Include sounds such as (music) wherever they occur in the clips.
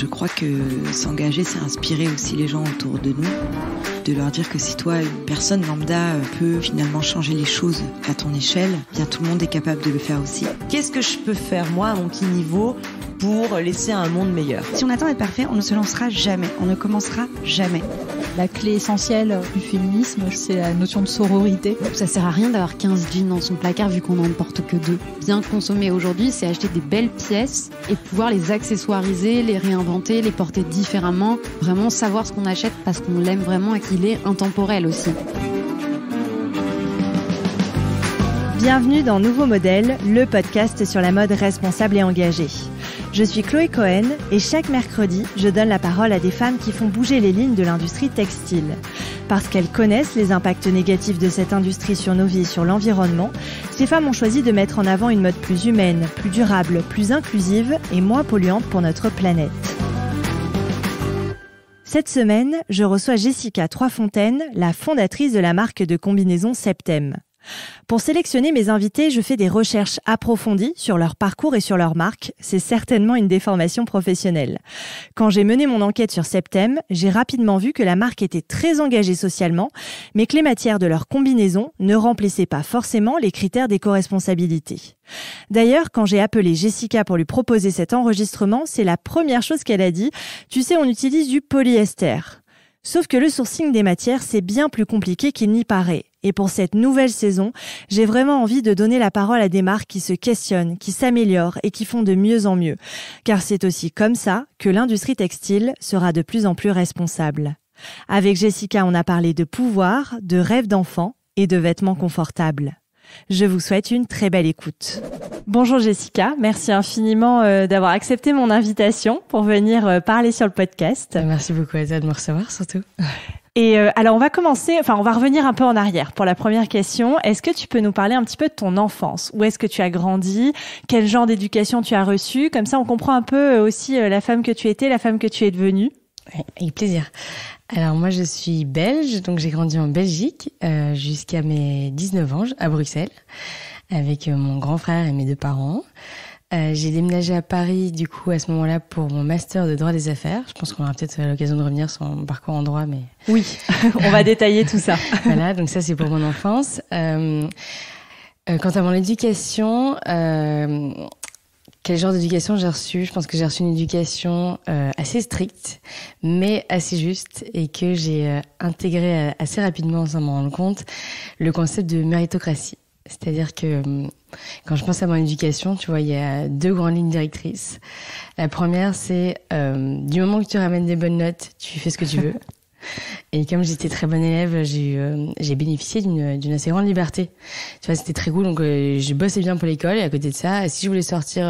je crois que s'engager, c'est inspirer aussi les gens autour de nous, de leur dire que si toi, une personne lambda, euh, peut finalement changer les choses à ton échelle, eh bien tout le monde est capable de le faire aussi. Qu'est-ce que je peux faire, moi, à mon petit niveau, pour laisser un monde meilleur Si on attend d'être parfait, on ne se lancera jamais, on ne commencera jamais la clé essentielle du féminisme, c'est la notion de sororité. Ça sert à rien d'avoir 15 jeans dans son placard vu qu'on n'en porte que deux. Bien consommer aujourd'hui, c'est acheter des belles pièces et pouvoir les accessoiriser, les réinventer, les porter différemment. Vraiment savoir ce qu'on achète parce qu'on l'aime vraiment et qu'il est intemporel aussi. Bienvenue dans Nouveau Modèle, le podcast sur la mode responsable et engagée. Je suis Chloé Cohen et chaque mercredi, je donne la parole à des femmes qui font bouger les lignes de l'industrie textile. Parce qu'elles connaissent les impacts négatifs de cette industrie sur nos vies et sur l'environnement, ces femmes ont choisi de mettre en avant une mode plus humaine, plus durable, plus inclusive et moins polluante pour notre planète. Cette semaine, je reçois Jessica Troisfontaine, la fondatrice de la marque de combinaison Septem. Pour sélectionner mes invités, je fais des recherches approfondies sur leur parcours et sur leur marque. C'est certainement une déformation professionnelle. Quand j'ai mené mon enquête sur Septem, j'ai rapidement vu que la marque était très engagée socialement, mais que les matières de leur combinaison ne remplissaient pas forcément les critères co-responsabilités. D'ailleurs, quand j'ai appelé Jessica pour lui proposer cet enregistrement, c'est la première chose qu'elle a dit. Tu sais, on utilise du polyester. Sauf que le sourcing des matières, c'est bien plus compliqué qu'il n'y paraît. Et pour cette nouvelle saison, j'ai vraiment envie de donner la parole à des marques qui se questionnent, qui s'améliorent et qui font de mieux en mieux. Car c'est aussi comme ça que l'industrie textile sera de plus en plus responsable. Avec Jessica, on a parlé de pouvoir, de rêves d'enfants et de vêtements confortables. Je vous souhaite une très belle écoute. Bonjour Jessica, merci infiniment euh, d'avoir accepté mon invitation pour venir euh, parler sur le podcast. Merci beaucoup Elsa de me recevoir surtout. (laughs) Et euh, alors, on va commencer, enfin, on va revenir un peu en arrière pour la première question. Est-ce que tu peux nous parler un petit peu de ton enfance Où est-ce que tu as grandi Quel genre d'éducation tu as reçu Comme ça, on comprend un peu euh, aussi euh, la femme que tu étais, la femme que tu es devenue. avec plaisir. Alors moi je suis belge, donc j'ai grandi en Belgique jusqu'à mes 19 ans à Bruxelles avec mon grand frère et mes deux parents. Euh, j'ai déménagé à Paris, du coup, à ce moment-là, pour mon master de droit des affaires. Je pense qu'on aura peut-être l'occasion de revenir sur mon parcours en droit, mais... Oui, (laughs) on va détailler tout ça. (laughs) voilà, donc ça, c'est pour mon enfance. Euh, euh, quant à mon éducation, quel genre d'éducation j'ai reçu Je pense que j'ai reçu une éducation assez stricte, mais assez juste, et que j'ai intégré assez rapidement, sans m'en rendre compte, le concept de méritocratie. C'est-à-dire que hum, quand je pense à mon éducation, tu vois, il y a deux grandes lignes directrices. La première, c'est euh, du moment que tu ramènes des bonnes notes, tu fais ce que tu veux. (laughs) Et comme j'étais très bonne élève, j'ai euh, bénéficié d'une assez grande liberté. c'était très cool. Donc, euh, je bossais bien pour l'école. Et à côté de ça, si je voulais sortir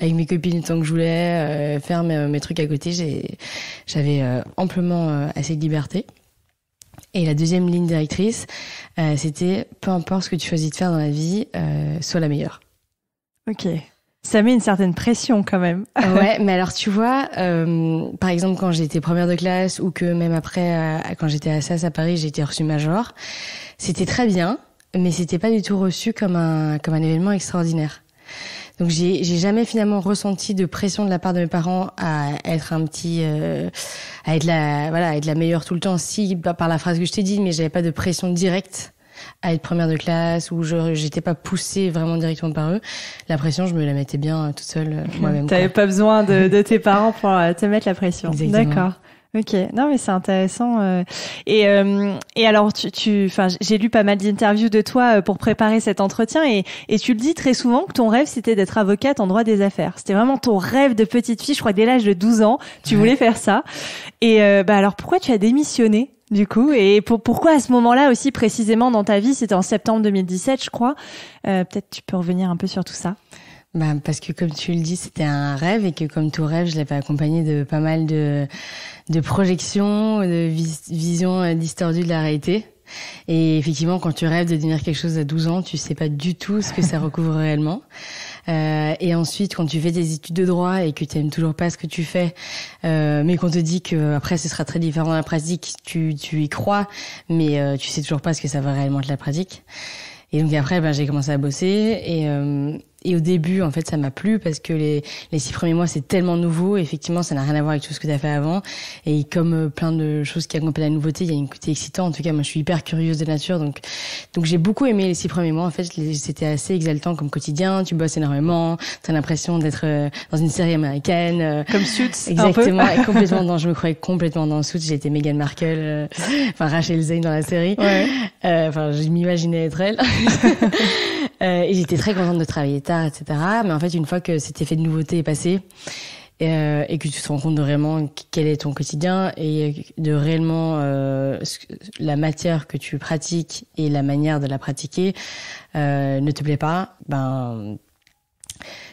avec mes copines le temps que je voulais, faire mes, mes, trucs à côté, j'avais amplement assez de liberté. Et la deuxième ligne directrice, euh, c'était peu importe ce que tu choisis de faire dans la vie, soit euh, sois la meilleure. Ok. Ça met une certaine pression quand même. (laughs) ouais, mais alors tu vois, euh, par exemple quand j'étais première de classe ou que même après, quand j'étais à SAS à Paris, j'ai été reçue major, c'était très bien, mais c'était pas du tout reçu comme un comme un événement extraordinaire. Donc j'ai j'ai jamais finalement ressenti de pression de la part de mes parents à être un petit euh, à être la voilà, à être la meilleure tout le temps si par la phrase que je t'ai dit mais j'avais pas de pression directe à être première de classe ou je j'étais pas poussée vraiment directement par eux. La pression, je me la mettais bien euh, toute seule euh, (laughs) moi-même. T'avais pas besoin de, de tes (laughs) parents pour te mettre la pression. D'accord. Ok, non mais c'est intéressant. Euh. et, euh, et alors tu, tu enfin j'ai lu pas mal d'interviews de toi euh, pour préparer cet entretien et, et tu le dis très souvent que ton rêve c'était d'être avocate en droit des affaires. C'était vraiment ton rêve de petite fille, je crois dès l'âge de 12 ans, tu voulais faire ça. Et bah alors pourquoi tu as démissionné du coup et pour, pourquoi à ce moment-là aussi précisément dans ta vie, c'était en septembre 2017 je crois. Peut-être tu peux revenir un peu sur tout ça. Ben parce que comme tu le dis, c'était un rêve et que comme tout rêve, je l'avais accompagné de pas mal de, de projections, de visions euh, distordues de la réalité. Et effectivement, quand tu rêves de devenir quelque chose à 12 ans, tu sais pas du tout ce que ça (laughs) recouvre réellement. Euh, et ensuite, quand tu fais des études de droit et que tu aimes toujours pas ce que tu fais, euh, mais qu'on te dit que après ce sera très différent dans la pratique, tu, tu y crois, mais euh, tu sais toujours pas ce que ça va réellement de la pratique. Et donc après, ben, j'ai commencé à bosser et euh, et au début, en fait, ça m'a plu parce que les, les six premiers mois, c'est tellement nouveau. Effectivement, ça n'a rien à voir avec tout ce que tu as fait avant. Et comme euh, plein de choses qui accompagnent la nouveauté, il y a une côté excitant. En tout cas, moi, je suis hyper curieuse de nature. Donc, donc j'ai beaucoup aimé les six premiers mois. En fait, c'était assez exaltant comme quotidien. Tu bosses énormément. Tu as l'impression d'être euh, dans une série américaine. Euh, comme Suits. Exactement. complètement dans, je me croyais complètement dans Suits. J'étais Meghan Markle, enfin Rachel Zane dans la série. Ouais. enfin, je m'imaginais être elle. (laughs) Euh, et j'étais très contente de travailler tard, etc. Mais en fait, une fois que cet effet de nouveauté est passé, et, euh, et, que tu te rends compte de vraiment quel est ton quotidien et de réellement euh, la matière que tu pratiques et la manière de la pratiquer euh, ne te plaît pas, ben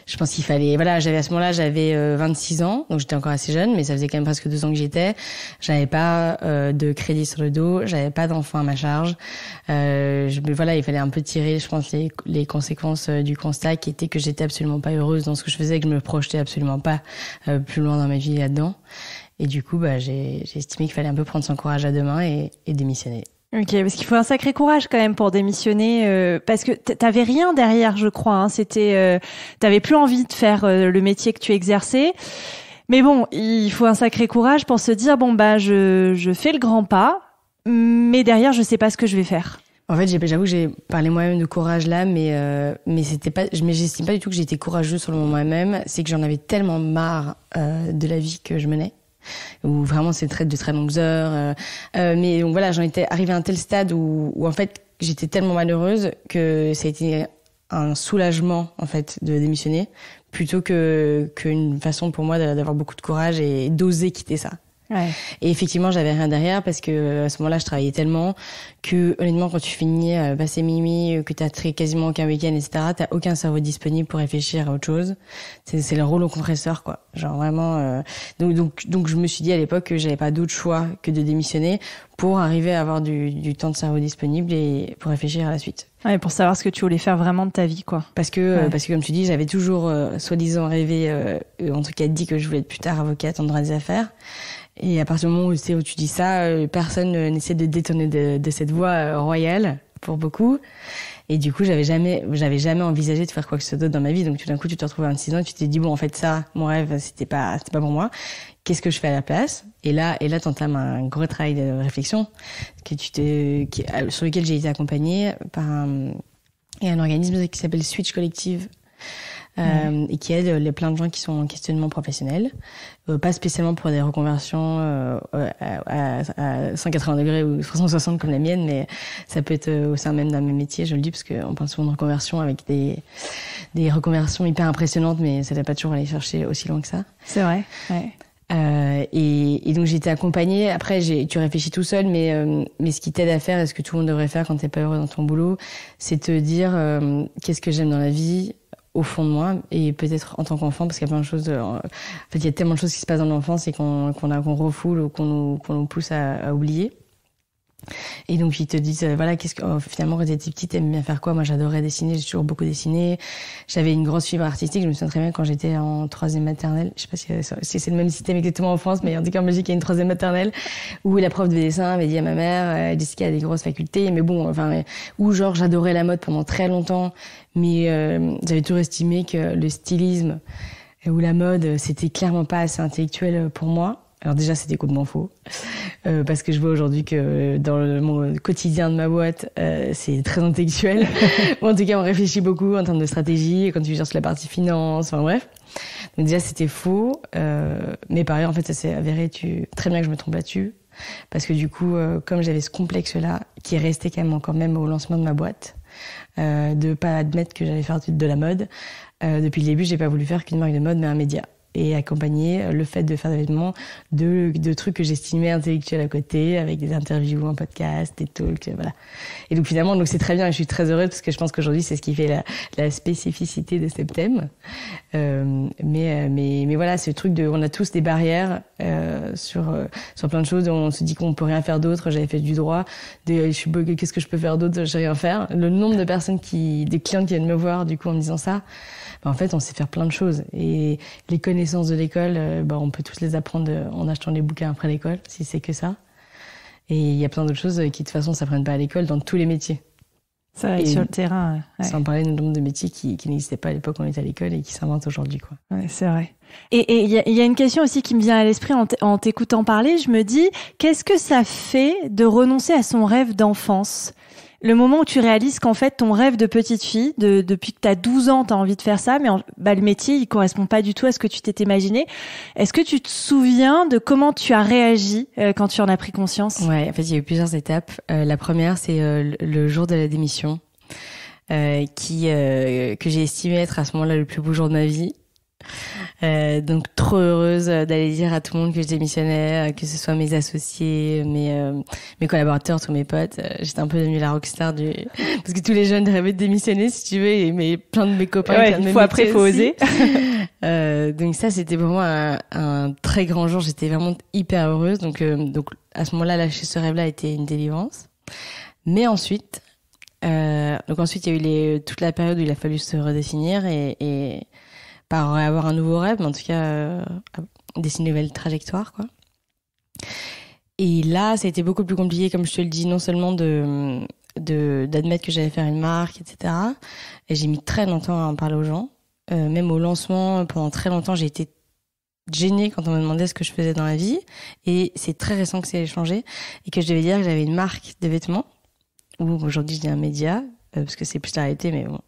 je pense qu'il fallait voilà j'avais à ce moment-là j'avais 26 euh, ans donc j'étais encore assez jeune mais ça faisait quand même presque deux ans que j'étais j'avais pas euh, de crédit sur le dos j'avais pas d'enfant à ma charge euh, je, mais voilà il fallait un peu tirer je pense les, conséquences euh, du constat qui était que j'étais absolument pas heureuse dans ce que je faisais que je me projetais absolument pas plus loin dans ma vie là-dedans et du coup bah j'ai estimé qu'il fallait un peu prendre son courage à deux mains et, et démissionner Ok, parce qu'il faut un sacré courage quand même pour démissionner, euh, parce que t'avais rien derrière, je crois. Hein, C'était, euh, t'avais plus envie de faire euh, le métier que tu exerçais. Mais bon, il faut un sacré courage pour se dire bon bah je, fais le grand pas, mais derrière je sais pas ce que je vais faire. En fait, j'avoue que j'ai parlé moi-même de courage là, mais mais c'était pas, mais j'estime pas du tout que j'étais courageuse sur le moment même C'est que j'en avais tellement marre de la vie que je menais où vraiment c'est très de très longues heures. Euh, euh, mais donc voilà, j'en étais arrivée à un tel stade où, en fait j'étais tellement malheureuse que ça a été un soulagement en fait de démissionner plutôt que qu'une façon pour moi d'avoir beaucoup de courage et d'oser quitter ça. Et effectivement, j'avais rien derrière parce que euh, à ce moment-là, je travaillais tellement que honnêtement, quand tu finis euh, passer minuit, euh, que t'as très quasiment aucun week-end, etc., t'as aucun cerveau disponible pour réfléchir à autre chose. C'est le rôle au compresseur, quoi. Genre vraiment. Euh, donc, donc, donc, je me suis dit à l'époque que j'avais pas d'autre choix que de démissionner pour arriver à avoir du, du temps de cerveau disponible et pour réfléchir à la suite. Ouais, pour savoir ce que tu voulais faire vraiment de ta vie, quoi. Parce que, parce que comme tu dis, j'avais toujours, soi-disant, rêvé, en tout cas dit que je voulais être plus tard avocate en droit des affaires. Et à partir du moment où, tu dis ça, euh, personne n'essaie de détonner de, cette voie euh, royale pour beaucoup. Et du coup, j'avais jamais, j'avais jamais envisagé de faire quoi que ce soit d'autre dans ma vie. Donc tout d'un coup, tu te retrouves à 26 ans et tu t'es dit bon, en fait, ça, mon rêve, c'était pas, c'était pas pour moi. Qu'est-ce que je fais à la place Et là, et là, t'entames un gros travail de réflexion que tu te, euh, sur lequel j'ai été accompagnée par un, et un organisme qui s'appelle Switch Collective. Euh, et qui aide euh, les plein de gens qui sont en questionnement professionnel, euh, pas spécialement pour des reconversions à, 180 degrés ou 360 comme la mienne, mais ça peut être au sein même d'un même métier, je le dis, parce qu'on parle souvent de reconversion avec des, reconversions hyper impressionnantes, mais ça n'a pas toujours aller chercher aussi loin que ça. C'est vrai, ouais. et, et, donc j'étais accompagnée. Après, tu réfléchis tout seul, mais ce qui t'aide à faire, et ce que tout le monde devrait faire quand t'es pas heureux dans ton boulot, c'est te dire qu'est-ce que j'aime dans la vie, au fond de moi et peut-être en tant qu'enfant parce qu'il y a plein de choses euh, en fait il y a tellement de choses qui se passent dans l'enfance et qu'on qu'on refoule ou qu'on nous, nous, pousse à, à oublier et donc ils te disent euh, voilà qu'est-ce que oh, finalement quand t'étais petite t'aimes bien faire quoi Moi j'adorais dessiner, j'ai toujours beaucoup dessiné. J'avais une grosse fibre artistique. Je me souviens très bien quand j'étais en troisième maternelle. Je sais pas si, euh, c'est le même système exactement en France, mais en tout cas en Belgique il y a une troisième maternelle où la prof de dessin avait dit à ma mère qu'il euh, y a des grosses facultés, mais bon enfin ou genre j'adorais la mode pendant très longtemps, mais j'avais toujours estimé que le stylisme ou la mode c'était clairement pas assez intellectuel pour moi. Alors déjà, c'était complètement faux, parce que je vois aujourd'hui que euh, dans le, mon quotidien de ma boîte, euh, c'est très intellectuel. (laughs) en tout cas, on réfléchit beaucoup en termes de stratégie, et quand tu gères sur la partie finance, enfin bref. Donc déjà, c'était faux, euh, mais par ailleurs, en fait, ça s'est avéré tu... très bien que je me trompe là-dessus, parce que du coup, euh, comme j'avais ce complexe-là, qui est resté quand même même au lancement de ma boîte, de pas admettre que j'allais faire de la mode, depuis le début, j'ai pas voulu faire qu'une marque de mode, mais un média et accompagner le fait de faire des vêtements de, de trucs que j'estimais intellectuels à côté, avec des interviews, un podcast, des talks, voilà. Et donc finalement, donc c'est très bien et je suis très heureuse parce que je pense qu'aujourd'hui, c'est ce qui fait la, la spécificité de ce thème. Euh, mais, euh, mais, mais voilà, ce truc de, on a tous des barrières euh, sur, sur plein de choses. On se dit qu'on peut rien faire d'autre. J'avais fait du droit. je suis qu'est-ce que je peux faire d'autre Je sais rien faire. Le nombre de personnes qui, des clients qui viennent me voir du coup en disant ça, ben, en fait, on sait faire plein de choses. Et les connaissances de l'école, euh, bah, on peut tous les apprendre euh, en achetant les bouquins après l'école, si c'est que ça. Et il y a plein d'autres choses euh, qui, de toute façon, ne s'apprennent pas à l'école dans tous les métiers. Ça va sur le terrain. Sans parler du nombre de métiers qui, n'existaient pas à l'époque où on était à l'école et qui s'inventent aujourd'hui. c'est vrai. Et il y, y, a une question aussi qui me vient à l'esprit en t'écoutant parler. Je me dis, qu'est-ce que ça fait de renoncer à son rêve d'enfance le moment où tu réalises qu'en fait ton rêve de petite fille, de, depuis que tu as 12 ans, tu as envie de faire ça, mais en, bah, le métier, il correspond pas du tout à ce que tu t'étais imaginé. Est-ce que tu te souviens de comment tu as réagi euh, quand tu en as pris conscience Ouais, en fait, il y a eu plusieurs étapes. Euh, la première, c'est euh, le jour de la démission. qui que j'ai estimé être à ce moment-là le plus beau jour de ma vie. Euh, donc trop heureuse euh, d'aller dire à tout le monde que je démissionnais, euh, que ce soit mes associés, mes mes collaborateurs, tous mes potes. J'étais un peu devenue la rockstar du (laughs) parce que tous les jeunes rêvaient de démissionner si tu veux et mais plein de mes copains. Ouais, il faut après faut oser. (laughs) euh, donc ça c'était vraiment un, un, très grand jour. J'étais vraiment hyper heureuse. Donc donc à ce moment-là lâcher ce rêve-là était une délivrance. Mais ensuite, euh, donc ensuite, il y a eu les, toute la période où il a fallu se redéfinir et, et, pas avoir un nouveau rêve, mais en tout cas euh, dessiner une nouvelle trajectoire. Quoi. Et là, ça a été beaucoup plus compliqué, comme je te le dis, non seulement de d'admettre que j'allais faire une marque, etc. Et j'ai mis très longtemps à en parler aux gens. Euh, même au lancement, pendant très longtemps, j'ai été gênée quand on me demandait ce que je faisais dans la vie. Et c'est très récent que ça ait changé et que je devais dire que j'avais une marque de vêtements, ou aujourd'hui je dis un média, euh, parce que c'est plus arrêté mais bon.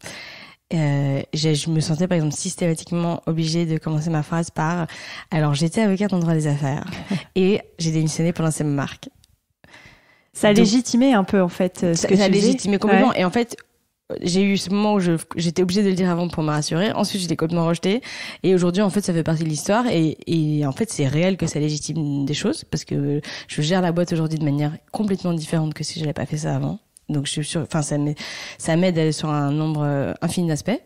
Euh, je me sentais par exemple systématiquement obligée de commencer ma phrase par alors j'étais avocate en droit des affaires (laughs) et j'ai démissionné pour lancer ma marque. Ça légitimait un peu en fait euh, ce ça, que ça tu légitimait complètement et en fait j'ai eu ce moment où j'étais obligée de le dire avant pour me rassurer. Ensuite, j'étais complètement rejetée. Et aujourd'hui, en fait, ça fait partie de l'histoire. Et, et, en fait, c'est réel que ça légitime des choses parce que je gère la boîte aujourd'hui de manière complètement différente que si j'avais pas fait ça avant. Donc, je suis enfin, ça m'aide sur un nombre euh, infini d'aspects.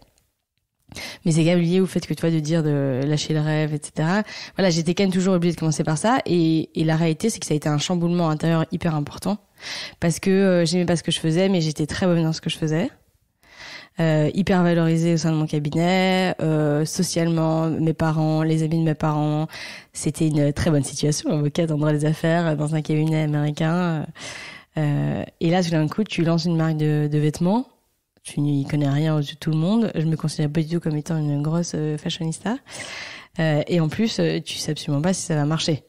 Mais c'est quand même lié au fait que tu vois de dire de lâcher le rêve, etc. Voilà, j'étais quand même toujours obligée de commencer par ça. Et, la réalité, c'est que ça a été un chamboulement intérieur hyper important parce que euh, j'aimais pas ce que je faisais, mais j'étais très bonne dans ce que je faisais. Euh, hyper valorisée au sein de mon cabinet, euh, socialement, mes parents, les amis de mes parents. C'était une très bonne situation, avocat en des affaires, dans un cabinet américain. Euh, et là, tout d'un coup, tu lances une marque de, vêtements. Tu n'y connais rien au-dessus de tout le monde. Je me considère pas du tout comme étant une grosse euh, fashionista. Euh, et en plus, tu sais absolument pas si ça va marcher.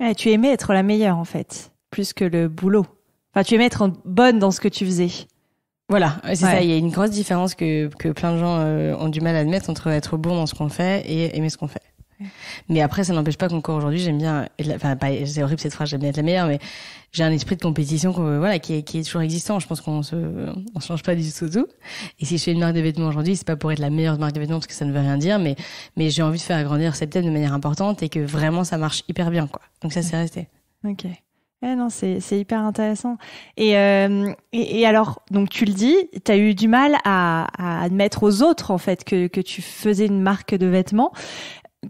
Eh, tu aimais être la meilleure, en fait, plus que le boulot. Enfin, tu aimais être bonne dans ce que tu faisais. Voilà, c'est ça. Il y a une grosse différence que, plein de gens ont du mal à admettre entre être bon dans ce qu'on fait et aimer ce qu'on fait. Mais après, ça n'empêche pas qu'encore aujourd'hui, j'aime bien. Enfin, c'est horrible cette phrase, j'aime bien être la meilleure, mais j'ai un esprit de compétition euh, voilà, qui est, toujours existant. Je pense qu'on se, se change pas du tout tout. Et si je fais une marque de vêtements aujourd'hui, c'est pas pour être la meilleure marque de vêtements parce que ça ne veut rien dire, mais, mais j'ai envie de faire grandir cette thème de manière importante et que vraiment ça marche hyper bien, quoi. Donc ça, c'est resté. Ok. Eh non, c'est hyper intéressant. Euh, et, et, alors, donc tu le dis, tu as eu du mal à, admettre aux autres en fait que, que tu faisais une marque de vêtements.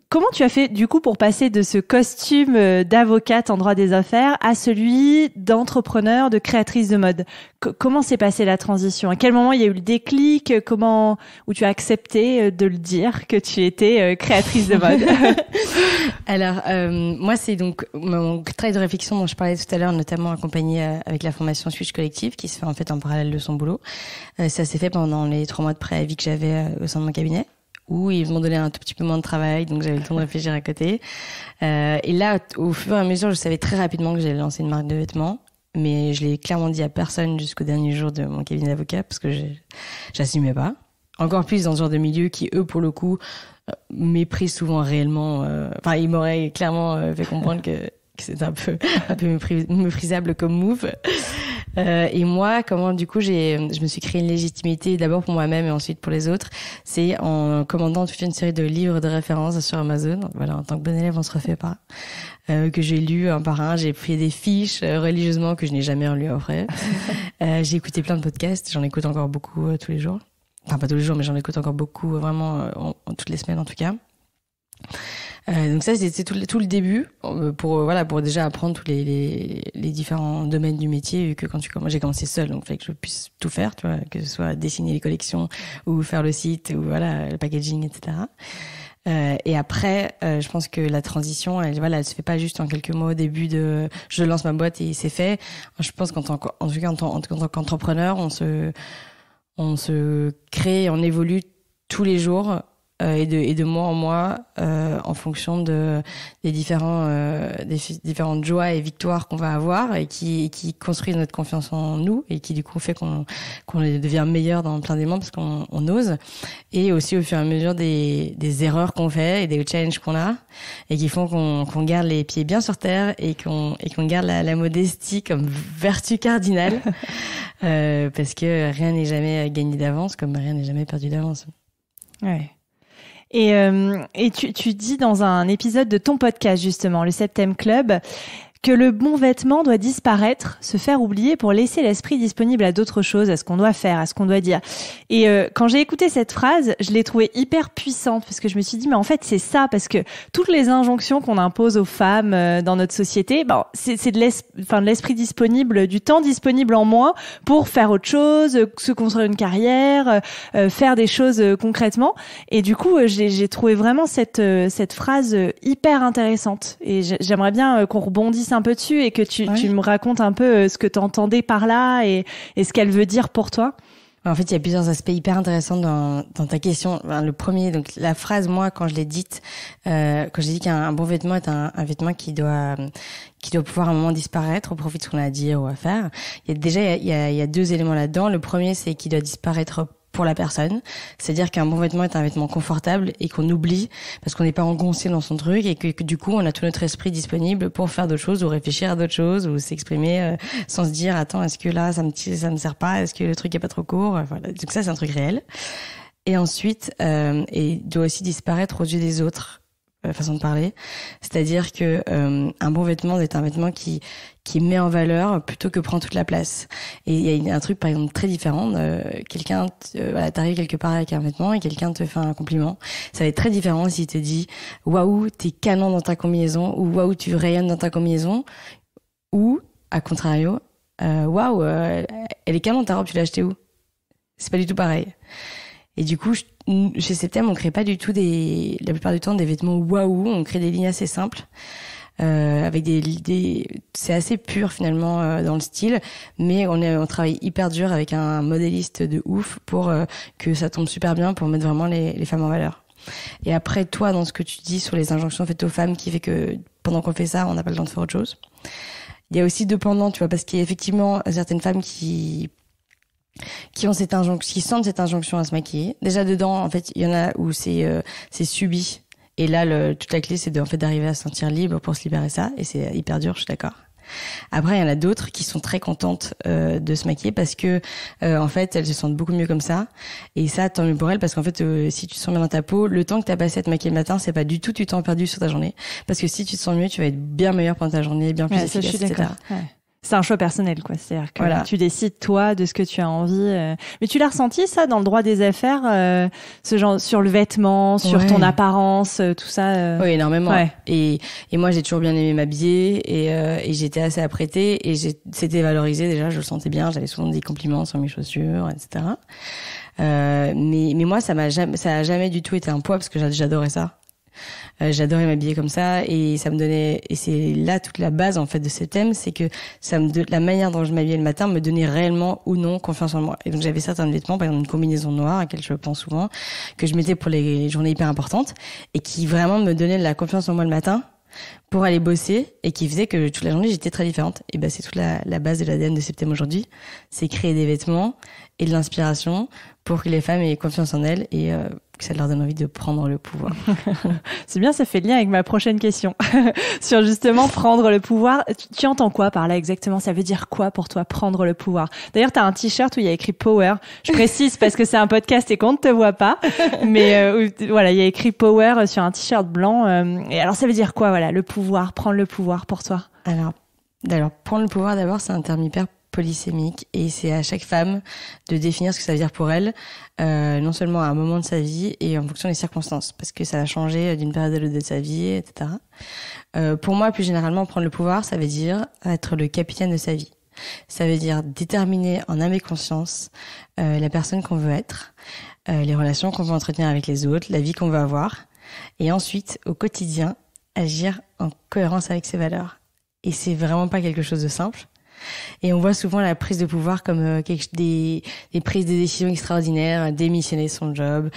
Comment tu as fait du coup pour passer de ce costume euh, d'avocate en droit des affaires à celui d'entrepreneur, de créatrice de mode Comment s'est passée la transition À quel moment il y a eu le déclic Comment où tu as accepté euh, de le dire que tu étais euh, créatrice de mode (laughs) Alors moi c'est donc mon travail de réflexion dont je parlais tout à l'heure, notamment accompagné avec la formation Switch Collective qui se fait en fait en parallèle de son boulot. ça s'est fait pendant les trois mois de préavis que j'avais au sein de mon cabinet où ils m'ont donné un tout petit peu moins de travail, donc j'avais le temps de réfléchir à côté. Euh, et là, au fur et à mesure, je savais très rapidement que j'allais lancer une marque de vêtements, mais je l'ai clairement dit à personne jusqu'au dernier jour de mon cabinet d'avocat parce que j'assumais pas. Encore plus dans ce genre de milieu qui, eux, pour le coup, euh, méprisent souvent réellement. Euh, enfin, ils m'auraient clairement fait comprendre que, c'est un peu, (laughs) un peu méprisable comme move. Euh, et moi, comment du coup j'ai, je me suis créé une légitimité d'abord pour moi-même et ensuite pour les autres, c'est en commandant toute une série de livres de référence sur Amazon. Voilà, en tant que bon élève, on se refait pas. Euh, que j'ai lu un par un, j'ai pris des fiches euh, religieusement que je n'ai jamais lu en vrai. euh, j'ai écouté plein de podcasts, j'en écoute encore beaucoup euh, tous les jours. Enfin pas tous les jours, mais j'en écoute encore beaucoup, euh, vraiment toutes les semaines en tout cas. Euh, donc ça, c'était tout, tout, le début euh, pour euh, voilà pour déjà apprendre tous les, les, les différents domaines du métier. Vu que quand tu moi j'ai commencé seul, donc il fallait que je puisse tout faire, tu vois, que ce soit dessiner les collections ou faire le site ou voilà le packaging, etc. Euh, et après, je pense que la transition, elle, voilà, elle se fait pas juste en quelques mots au début de je lance ma boîte et c'est fait. Je pense qu'en tant tout cas en tant, tant qu'entrepreneur, on se on se crée, on évolue tous les jours euh, et, de, et de mois en mois euh, en fonction de, des, différents, euh, des différentes joies et victoires qu'on va avoir et qui, qui construisent notre confiance en nous et qui du coup fait qu'on qu'on devient meilleur dans plein d'éléments parce qu'on on ose et aussi au fur et à mesure des, des erreurs qu'on fait et des challenges qu'on a et qui font qu'on qu'on garde les pieds bien sur terre et qu'on qu'on garde la, la, modestie comme vertu cardinale (laughs) euh, parce que rien n'est jamais gagné d'avance comme rien n'est jamais perdu d'avance. Ouais. Et, euh, et tu, tu dis dans un épisode de ton podcast, justement, le Septième Club, que le bon vêtement doit disparaître, se faire oublier pour laisser l'esprit disponible à d'autres choses, à ce qu'on doit faire, à ce qu'on doit dire. Et euh, quand j'ai écouté cette phrase, je l'ai trouvée hyper puissante parce que je me suis dit mais en fait c'est ça parce que toutes les injonctions qu'on impose aux femmes euh, dans notre société, bon, c'est de l'esprit disponible, du temps disponible en moins pour faire autre chose, euh, se construire une carrière, faire des choses concrètement. Et du coup, j'ai trouvé vraiment cette cette phrase hyper intéressante et j'aimerais bien qu'on rebondisse un peu dessus et que tu, me racontes un peu euh, ce que tu entendais par là et, et ce qu'elle veut dire pour toi. Bah, en fait, il y a plusieurs aspects hyper intéressants dans, ta question. le premier, donc la phrase, moi, quand je l'ai dite, euh, quand j'ai dit qu'un bon vêtement est un, vêtement qui doit qui doit pouvoir à un moment disparaître au profit de ce qu'on a à dire ou à faire. Il y a déjà il y a, il y a deux éléments là-dedans. Le premier, c'est qu'il doit disparaître pour la personne. C'est-à-dire qu'un bon vêtement est un vêtement confortable et qu'on oublie parce qu'on n'est pas engoncé dans son truc et que, du coup on a tout notre esprit disponible pour faire d'autres choses ou réfléchir à d'autres choses ou s'exprimer euh, sans se dire attends est-ce que là ça me ça me sert pas est-ce que le truc est pas trop court voilà. donc ça c'est un truc réel et ensuite euh, et doit aussi disparaître aux yeux des autres euh, façon de parler, c'est-à-dire que euh, un bon vêtement est un vêtement qui qui met en valeur plutôt que prend toute la place. Et il y a un truc par exemple très différent. Euh, quelqu'un quelque part avec un vêtement et quelqu'un te fait un compliment. Ça va être très différent s'il te dit waouh t'es canon dans ta combinaison ou waouh tu rayonnes dans ta combinaison ou à contrario waouh elle est canon ta robe tu l'as achetée où C'est pas du tout pareil. Et du coup, chez chez Septem, on crée pas du tout des, la plupart du temps des vêtements waouh. On crée des lignes assez simples. Euh, avec des, c'est assez pur finalement euh, dans le style, mais on, est, on travaille hyper dur avec un modéliste de ouf pour euh, que ça tombe super bien pour mettre vraiment les, les femmes en valeur. Et après toi dans ce que tu dis sur les injonctions faites aux femmes qui fait que pendant qu'on fait ça on n'a pas le temps de faire autre chose. Il y a aussi deux pendant tu vois parce qu'il y a effectivement certaines femmes qui qui ont cette injonction, qui sentent cette injonction à se maquiller. Déjà dedans, en fait, il y en a où c'est euh, subi. Et là, le, toute la clé, c'est en fait d'arriver à se sentir libre pour se libérer ça. Et c'est hyper dur, je suis d'accord. Après, il y en a d'autres qui sont très contentes euh, de se maquiller parce que, euh, en fait, elles se sentent beaucoup mieux comme ça. Et ça, tant mieux pour elles parce qu'en fait, si tu te sens bien dans ta peau, le temps que as passé à te maquiller le matin, c'est pas du tout du temps perdu sur ta journée. Parce que si tu te sens mieux, tu vas être bien meilleur pendant ta journée, bien plus efficace, etc c'est un choix personnel, quoi. C'est-à-dire que tu décides toi de ce que tu as envie. Euh. Mais tu l'as ressenti ça dans le droit des affaires, euh, ce genre sur le vêtement, sur ton apparence, euh, tout ça. Oui, énormément. Et, moi, j'ai toujours bien aimé m'habiller et, j'étais assez apprêtée et c'était valorisé déjà. Je le sentais bien. J'avais souvent des compliments sur mes chaussures, etc. mais mais moi, ça m'a jamais, ça a jamais du tout été un poids parce que j'adorais ça. Euh, j'adorais m'habiller comme ça et ça me donnait et c'est là toute la base en fait de ce thème, c'est que ça me la manière dont je m'habillais le matin me donnait réellement ou non confiance en moi. Et donc j'avais certains vêtements, par exemple une combinaison noire à laquelle je pense souvent, que je mettais pour les journées hyper importantes et qui vraiment me donnait de la confiance en moi le matin pour aller bosser et qui faisait que toute la journée j'étais très différente. Et ben c'est toute la, base de l'ADN de septembre aujourd'hui, c'est créer des vêtements et de l'inspiration pour que les femmes aient confiance en elles et euh, que ça leur donne envie de prendre le pouvoir. (laughs) c'est bien, ça fait lien avec ma prochaine question (laughs) sur justement prendre le pouvoir. Tu, entends quoi par là exactement Ça veut dire quoi pour toi prendre le pouvoir D'ailleurs, tu as un t-shirt où il y a écrit Power. Je précise parce que c'est un podcast et qu'on ne te voit pas, mais euh, voilà, il y a écrit Power sur un t-shirt blanc. Euh, et alors, ça veut dire quoi Voilà, le pouvoir, prendre le pouvoir pour toi. Alors, d'ailleurs, prendre le pouvoir d'abord, c'est un terme hyper polysémique et c'est à chaque femme de définir ce que ça veut dire pour elle, euh, non seulement à un moment de sa vie et en fonction des circonstances, parce que ça a changé d'une période à l'autre de sa vie, etc. Euh, pour moi, plus généralement, prendre le pouvoir, ça veut dire être le capitaine de sa vie. Ça veut dire déterminer en âme et conscience euh, la personne qu'on veut être, les relations qu'on veut entretenir avec les autres, la vie qu'on veut avoir, et ensuite, au quotidien, agir en cohérence avec ses valeurs. Et c'est vraiment pas quelque chose de simple. Et on voit souvent la prise de pouvoir comme euh, des, des prises de décisions extraordinaires, euh, démissionner son job,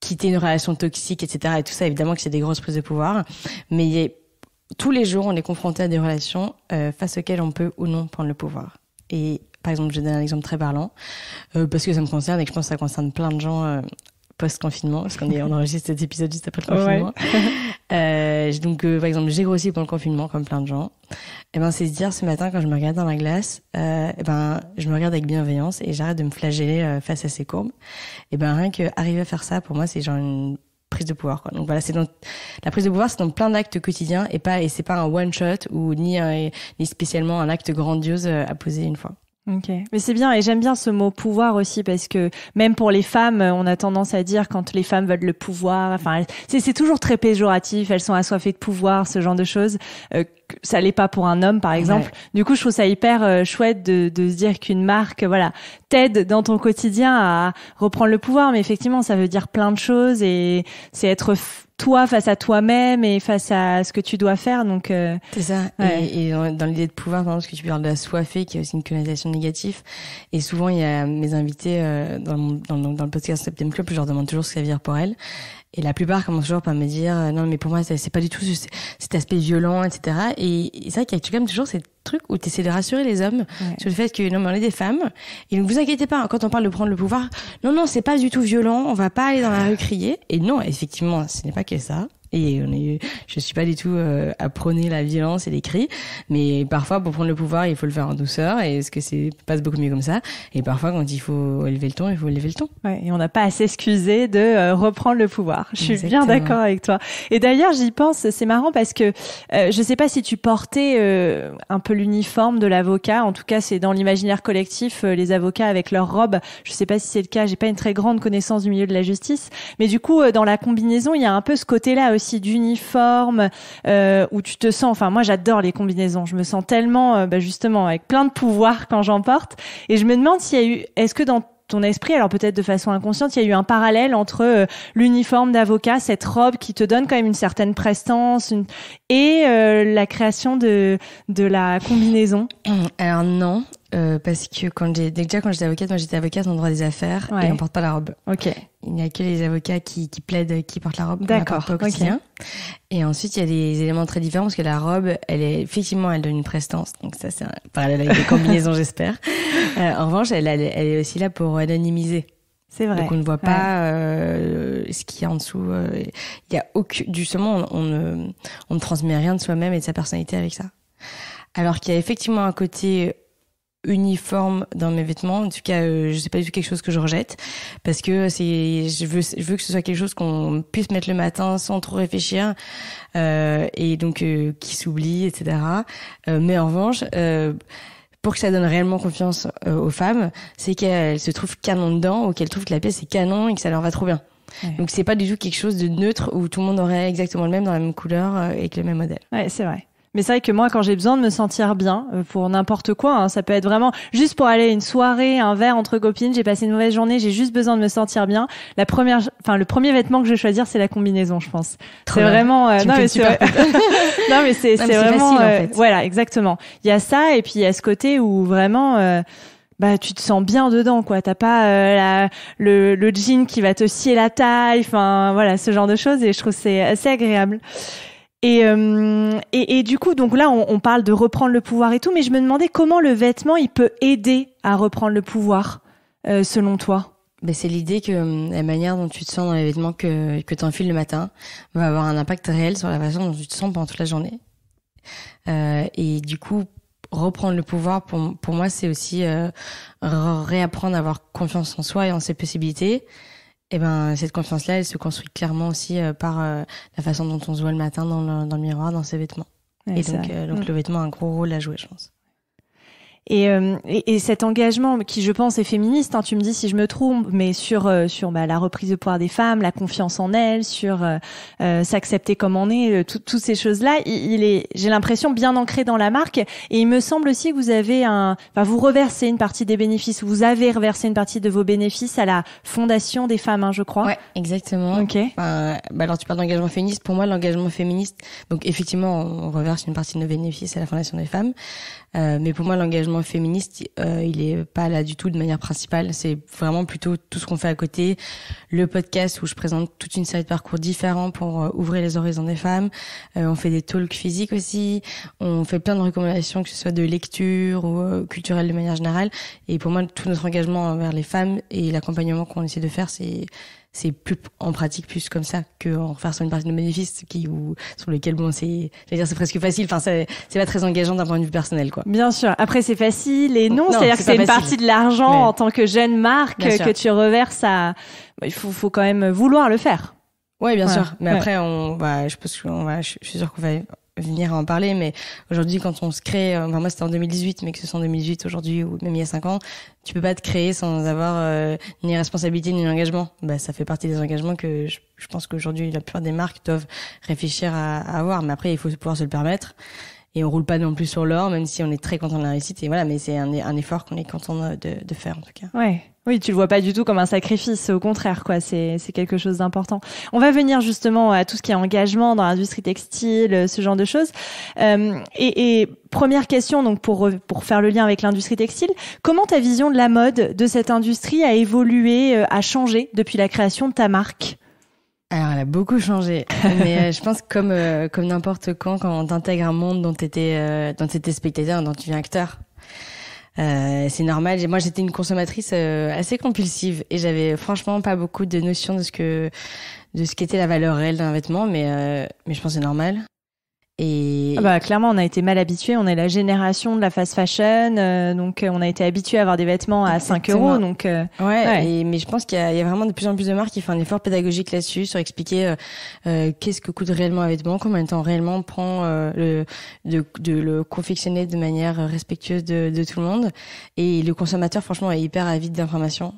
quitter une relation toxique, etc. Et tout ça, évidemment que c'est des grosses prises de pouvoir. Mais tous les jours, on est confronté à des relations euh, face auxquelles on peut ou non prendre le pouvoir. Et par exemple, je vais donner un exemple très parlant, parce que ça me concerne et que je pense que ça concerne plein de gens post-confinement, parce qu'on on (laughs) enregistre cet épisode juste après le confinement. (laughs) euh, donc, euh, par exemple, j'ai grossi pendant le confinement, comme plein de gens. Et eh ben, c'est se dire ce matin, quand je me regarde dans la glace, euh, eh ben, je me regarde avec bienveillance et j'arrête de me flageller euh, face à ces courbes. Et eh ben, rien qu'arriver à faire ça, pour moi, c'est genre une prise de pouvoir. Quoi. Donc voilà, c'est dans la prise de pouvoir, c'est dans plein d'actes quotidiens et pas et c'est pas un one shot ou ni ni spécialement un acte grandiose euh, à poser une fois. Ok, mais c'est bien et j'aime bien ce mot pouvoir aussi parce que même pour les femmes, on a tendance à dire quand les femmes veulent le pouvoir, enfin c'est toujours très péjoratif, elles sont assoiffées de pouvoir, ce genre de choses. Euh, ça l'est pas pour un homme par exemple. Du coup, je trouve ça hyper euh, chouette de, de se dire qu'une marque, voilà, t'aide dans ton quotidien à reprendre le pouvoir, mais effectivement, ça veut dire plein de choses et c'est être toi face à toi-même et face à ce que tu dois faire. Donc euh, c'est ça. Et, dans, l'idée de pouvoir, parce que tu parles de la soifée, qui est aussi une colonisation négative. Et souvent, il y a mes invités euh, dans, dans, dans, le podcast septième Club, je leur demande toujours ce que ça veut dire pour elles. Et la plupart commencent toujours par me dire euh, non mais pour moi c'est pas du tout cet aspect violent etc. Et, c'est vrai qu'il y a quand même toujours ces trucs où tu essaies de rassurer les hommes sur le fait que non mais on est des femmes et ne vous inquiétez pas quand on parle de prendre le pouvoir non non c'est pas du tout violent on va pas aller dans la rue crier et non effectivement ce n'est pas que ça et on je suis pas du tout euh, à prôner la violence et les cris, mais parfois pour prendre le pouvoir, il faut le faire en douceur. Et est-ce que c'est passe beaucoup mieux comme ça Et parfois, quand il faut élever le ton, il faut élever le ton. et on n'a pas à s'excuser de euh, reprendre le pouvoir. Je suis bien d'accord avec toi. Et d'ailleurs, j'y pense, c'est marrant parce que Je euh, je sais pas si tu portais un peu l'uniforme de l'avocat. En tout cas, c'est dans l'imaginaire collectif les avocats avec leur robe. Je sais pas si c'est le cas. J'ai pas une très grande connaissance du milieu de la justice, mais du coup, dans la combinaison, il y a un peu ce côté-là aussi d'uniforme euh, où tu te sens. Enfin, moi, j'adore les combinaisons. Je me sens tellement, euh, bah, justement, avec plein de pouvoir quand j'en porte. Et je me demande s'il y a eu, est-ce que dans ton esprit, alors peut-être de façon inconsciente, il y a eu un parallèle entre euh, l'uniforme d'avocat, cette robe qui te donne quand même une certaine prestance, et euh, la création de, de la combinaison. (clears throat) Alors non, euh, parce que quand déjà quand j'étais avocate, moi j'étais avocate en droit des affaires et on porte pas la robe. Il n'y a que les avocats qui, plaident qui portent la robe. D'accord. ok. Et ensuite il y a des éléments très différents parce que la robe, elle est effectivement elle donne une prestance, donc ça c'est un parallèle avec les (laughs) combinaisons j'espère. (laughs) Euh, en revanche, elle, elle, est aussi là pour anonymiser. C'est vrai. Donc on ne voit pas euh, ce qu'il y a en dessous. Euh, il y a aucune, justement, on, on, ne, on ne transmet rien de soi-même et de sa personnalité avec ça. Alors qu'il y a effectivement un côté uniforme dans mes vêtements. En tout cas, euh, je sais pas du tout quelque chose que je rejette parce que c'est, je veux, je veux que ce soit quelque chose qu'on puisse mettre le matin sans trop réfléchir euh, et donc euh, qui s'oublie, etc. mais en revanche pour que ça donne réellement confiance euh, aux femmes, c'est qu'elles se trouvent canon dedans ou qu'elles trouvent que la pièce est canon et que ça leur va trop bien. Donc c'est pas du tout quelque chose de neutre où tout le monde aurait exactement le même dans la même couleur euh, et que le même modèle. Ouais, c'est vrai. Mais c'est vrai que moi, quand j'ai besoin de me sentir bien, euh, pour n'importe quoi, hein, ça peut être vraiment juste pour aller à une soirée, un verre entre copines, j'ai passé une mauvaise journée, j'ai juste besoin de me sentir bien. La première, enfin, le premier vêtement que je vais choisir, c'est la combinaison, je pense. C'est vraiment, non, mais super non, mais c'est, c'est vraiment, euh, voilà, exactement. Il y a ça, et puis il y a ce côté où vraiment, euh, bah tu te sens bien dedans quoi t'as pas le, le jean qui va te scier la taille enfin voilà ce genre de choses et je trouve c'est assez agréable euh, et, et, du coup, donc là, on, parle de reprendre le pouvoir et tout, mais je me demandais comment le vêtement, il peut aider à reprendre le pouvoir, euh, selon toi ben, c'est l'idée que euh, la manière dont tu te sens dans les vêtements que, que tu enfiles le matin va avoir un impact réel sur la façon dont tu te sens pendant toute la journée. et du coup, reprendre le pouvoir, pour, pour moi, c'est aussi réapprendre à avoir confiance en soi et en ses possibilités. Et eh ben, cette confiance-là, elle se construit clairement aussi euh, par euh, la façon dont on se voit le matin dans le, miroir, dans ses vêtements. et donc, euh, mm. le vêtement a un gros rôle à jouer, je pense. Euh, et, et, cet engagement qui, je pense, est féministe, hein, tu me dis si je me trompe, mais sur, euh, sur bah, la reprise de pouvoir des femmes, la confiance en elles, sur euh, s'accepter comme on est, toutes ces choses-là, il, est, j'ai l'impression, bien ancré dans la marque. Et il me semble aussi que vous avez un... Enfin, vous reversez une partie des bénéfices, vous avez reversé une partie de vos bénéfices à la Fondation des femmes, hein, je crois. Ouais, exactement. Ok. bah alors, tu parles d'engagement féministe. Pour moi, l'engagement féministe, donc effectivement, on reverse une partie de nos bénéfices à la Fondation des femmes. Euh, mais pour moi, l'engagement féministe, euh, il est pas là du tout de manière principale. C'est vraiment plutôt tout ce qu'on fait à côté. Le podcast où je présente toute une série de parcours différents pour euh, ouvrir les horizons des femmes. on fait des talks physiques aussi. On fait plein de recommandations, que ce soit de lecture ou culturelle de manière générale. Et pour moi, tout notre engagement envers les femmes et l'accompagnement qu'on essaie de faire, c'est c'est plus en pratique plus comme ça qu'en refaire sur une partie de bénéfice qui ou sur lequel bon c'est dire c'est presque facile enfin c'est pas très engageant d'un point de vue personnel quoi bien sûr après c'est facile et non, c'est à dire que c'est une partie de l'argent en tant que jeune marque que tu reverses à il faut, faut quand même vouloir le faire ouais bien sûr mais après on va bah, je pense qu'on va je, je suis sûr qu'on va venir en parler, mais aujourd'hui, quand on se crée, euh, enfin moi c'était en 2018, mais que ce soit en 2018 aujourd'hui ou même il y a 5 ans, tu peux pas te créer sans avoir euh, ni responsabilité ni engagement. Bah, ça fait partie des engagements que je, pense qu'aujourd'hui la plupart des marques doivent réfléchir à avoir, mais après il faut pouvoir se le permettre et on roule pas non plus sur l'or, même si on est très content de la réussite. Et voilà, mais c'est un, un, effort qu'on est content de, de, faire en tout cas. Ouais. Oui, tu le vois pas du tout comme un sacrifice, au contraire, quoi. C'est quelque chose d'important. On va venir justement à tout ce qui est engagement dans l'industrie textile, euh, ce genre de choses. Euh, et, et, première question, donc pour pour faire le lien avec l'industrie textile, comment ta vision de la mode de cette industrie a évolué, euh, a changé depuis la création de ta marque alors, elle a beaucoup changé. (laughs) Mais euh, je pense comme euh, comme n'importe quand, quand on t'intègre un monde dont tu euh, spectateur, dont tu viens acteur, euh, c'est normal. Moi, j'étais une consommatrice assez compulsive et j'avais franchement pas beaucoup de notions de ce que de ce qu'était la valeur réelle d'un vêtement, mais mais je pense que c'est normal. Et... Ah bah, clairement, on a été mal habitué. On est la génération de la fast fashion, euh, donc euh, on a été habitué à avoir des vêtements à 5 euros. Donc, euh, ouais, mais je pense qu'il y, a vraiment de plus en plus de marques qui font un effort pédagogique là-dessus sur expliquer qu'est-ce que coûte réellement un vêtement, combien de temps réellement prend le, de, de, le confectionner de manière respectueuse de, de, tout le monde. Et le consommateur, franchement, est hyper avide d'informations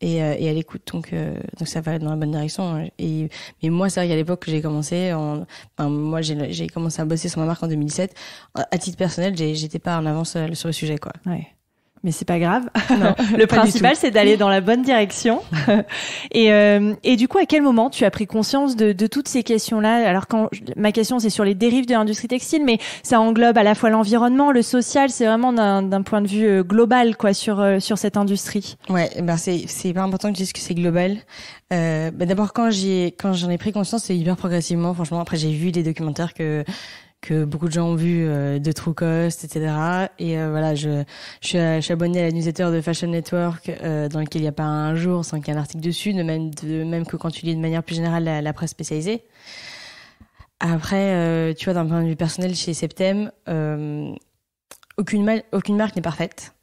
et, euh, et à l'écoute. Donc, euh, donc ça va dans la bonne direction. Hein. Et, mais moi, c'est vrai qu'à l'époque que j'ai commencé, enfin, moi j'ai commencé à bosser sur ma marque en 2007. À titre personnel, j'étais pas en avance euh, sur le sujet. quoi mais c'est pas grave. (laughs) le principal, c'est d'aller dans la bonne direction. (laughs) et, euh, et du coup, à quel moment tu as pris conscience de, de toutes ces questions-là Alors, quand ma question, c'est sur les dérives de l'industrie textile, mais ça englobe à la fois l'environnement, le social. C'est vraiment d'un point de vue euh, global, quoi, sur euh, sur cette industrie. Ouais, eh ben c'est c'est hyper important que je dise que c'est global. Euh, ben, d'abord, quand j'ai quand j'en ai pris conscience, c'est hyper progressivement. Franchement, après, j'ai vu des documentaires que que beaucoup de gens ont vu euh, de True Cost, etc. Et euh, voilà, je, suis, abonnée à la newsletter de Fashion Network euh, dans lequel il n'y a pas un jour sans qu'il y ait un article dessus, de même, même que quand tu lis de manière plus générale la, presse spécialisée. Après, tu vois, d'un point de vue personnel, chez Septem, aucune, aucune marque n'est parfaite,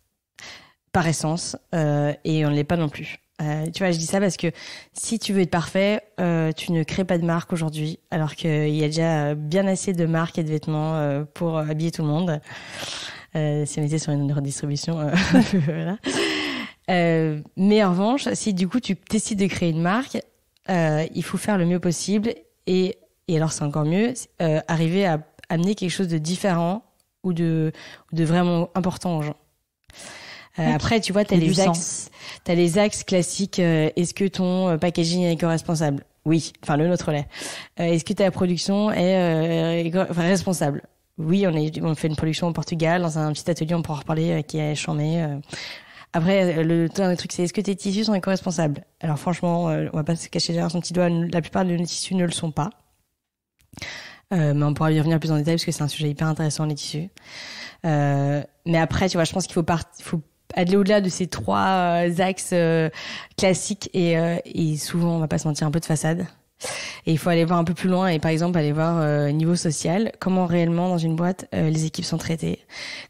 par essence, et on ne l'est pas non plus. Euh, tu vois, je dis ça parce que si tu veux être parfait, euh, tu ne crées pas de marque aujourd'hui, alors qu'il euh, y a déjà bien assez de marques et de vêtements pour habiller tout le monde. si on était sur une redistribution, (laughs) voilà. mais en revanche, si du coup tu décides de créer une marque, il faut faire le mieux possible et, et alors c'est encore mieux, arriver à amener quelque chose de différent ou de, de vraiment important aux gens. Euh, après, tu vois, tu as les axes, as les axes classiques. Euh, est-ce que ton euh, packaging est éco-responsable Oui, enfin le nôtre lait Est-ce que ta production est responsable Oui, on, est, on fait une production au Portugal dans un petit atelier, on pourra en reparler, qui est chambé. Après, le dernier truc, c'est est-ce que tes tissus sont éco-responsables Alors franchement, euh, on va pas se cacher derrière son petit doigt, la plupart de nos tissus ne le sont pas. mais on pourra y revenir plus en détail parce que c'est un sujet hyper intéressant, les tissus. mais après, tu vois, je pense qu'il faut, part... faut aller au-delà de ces trois euh, axes euh, classiques et, euh, et souvent, on va pas se mentir, un peu de façade. Et il faut aller voir un peu plus loin et par exemple aller voir euh, niveau social comment réellement dans une boîte euh, les équipes sont traitées.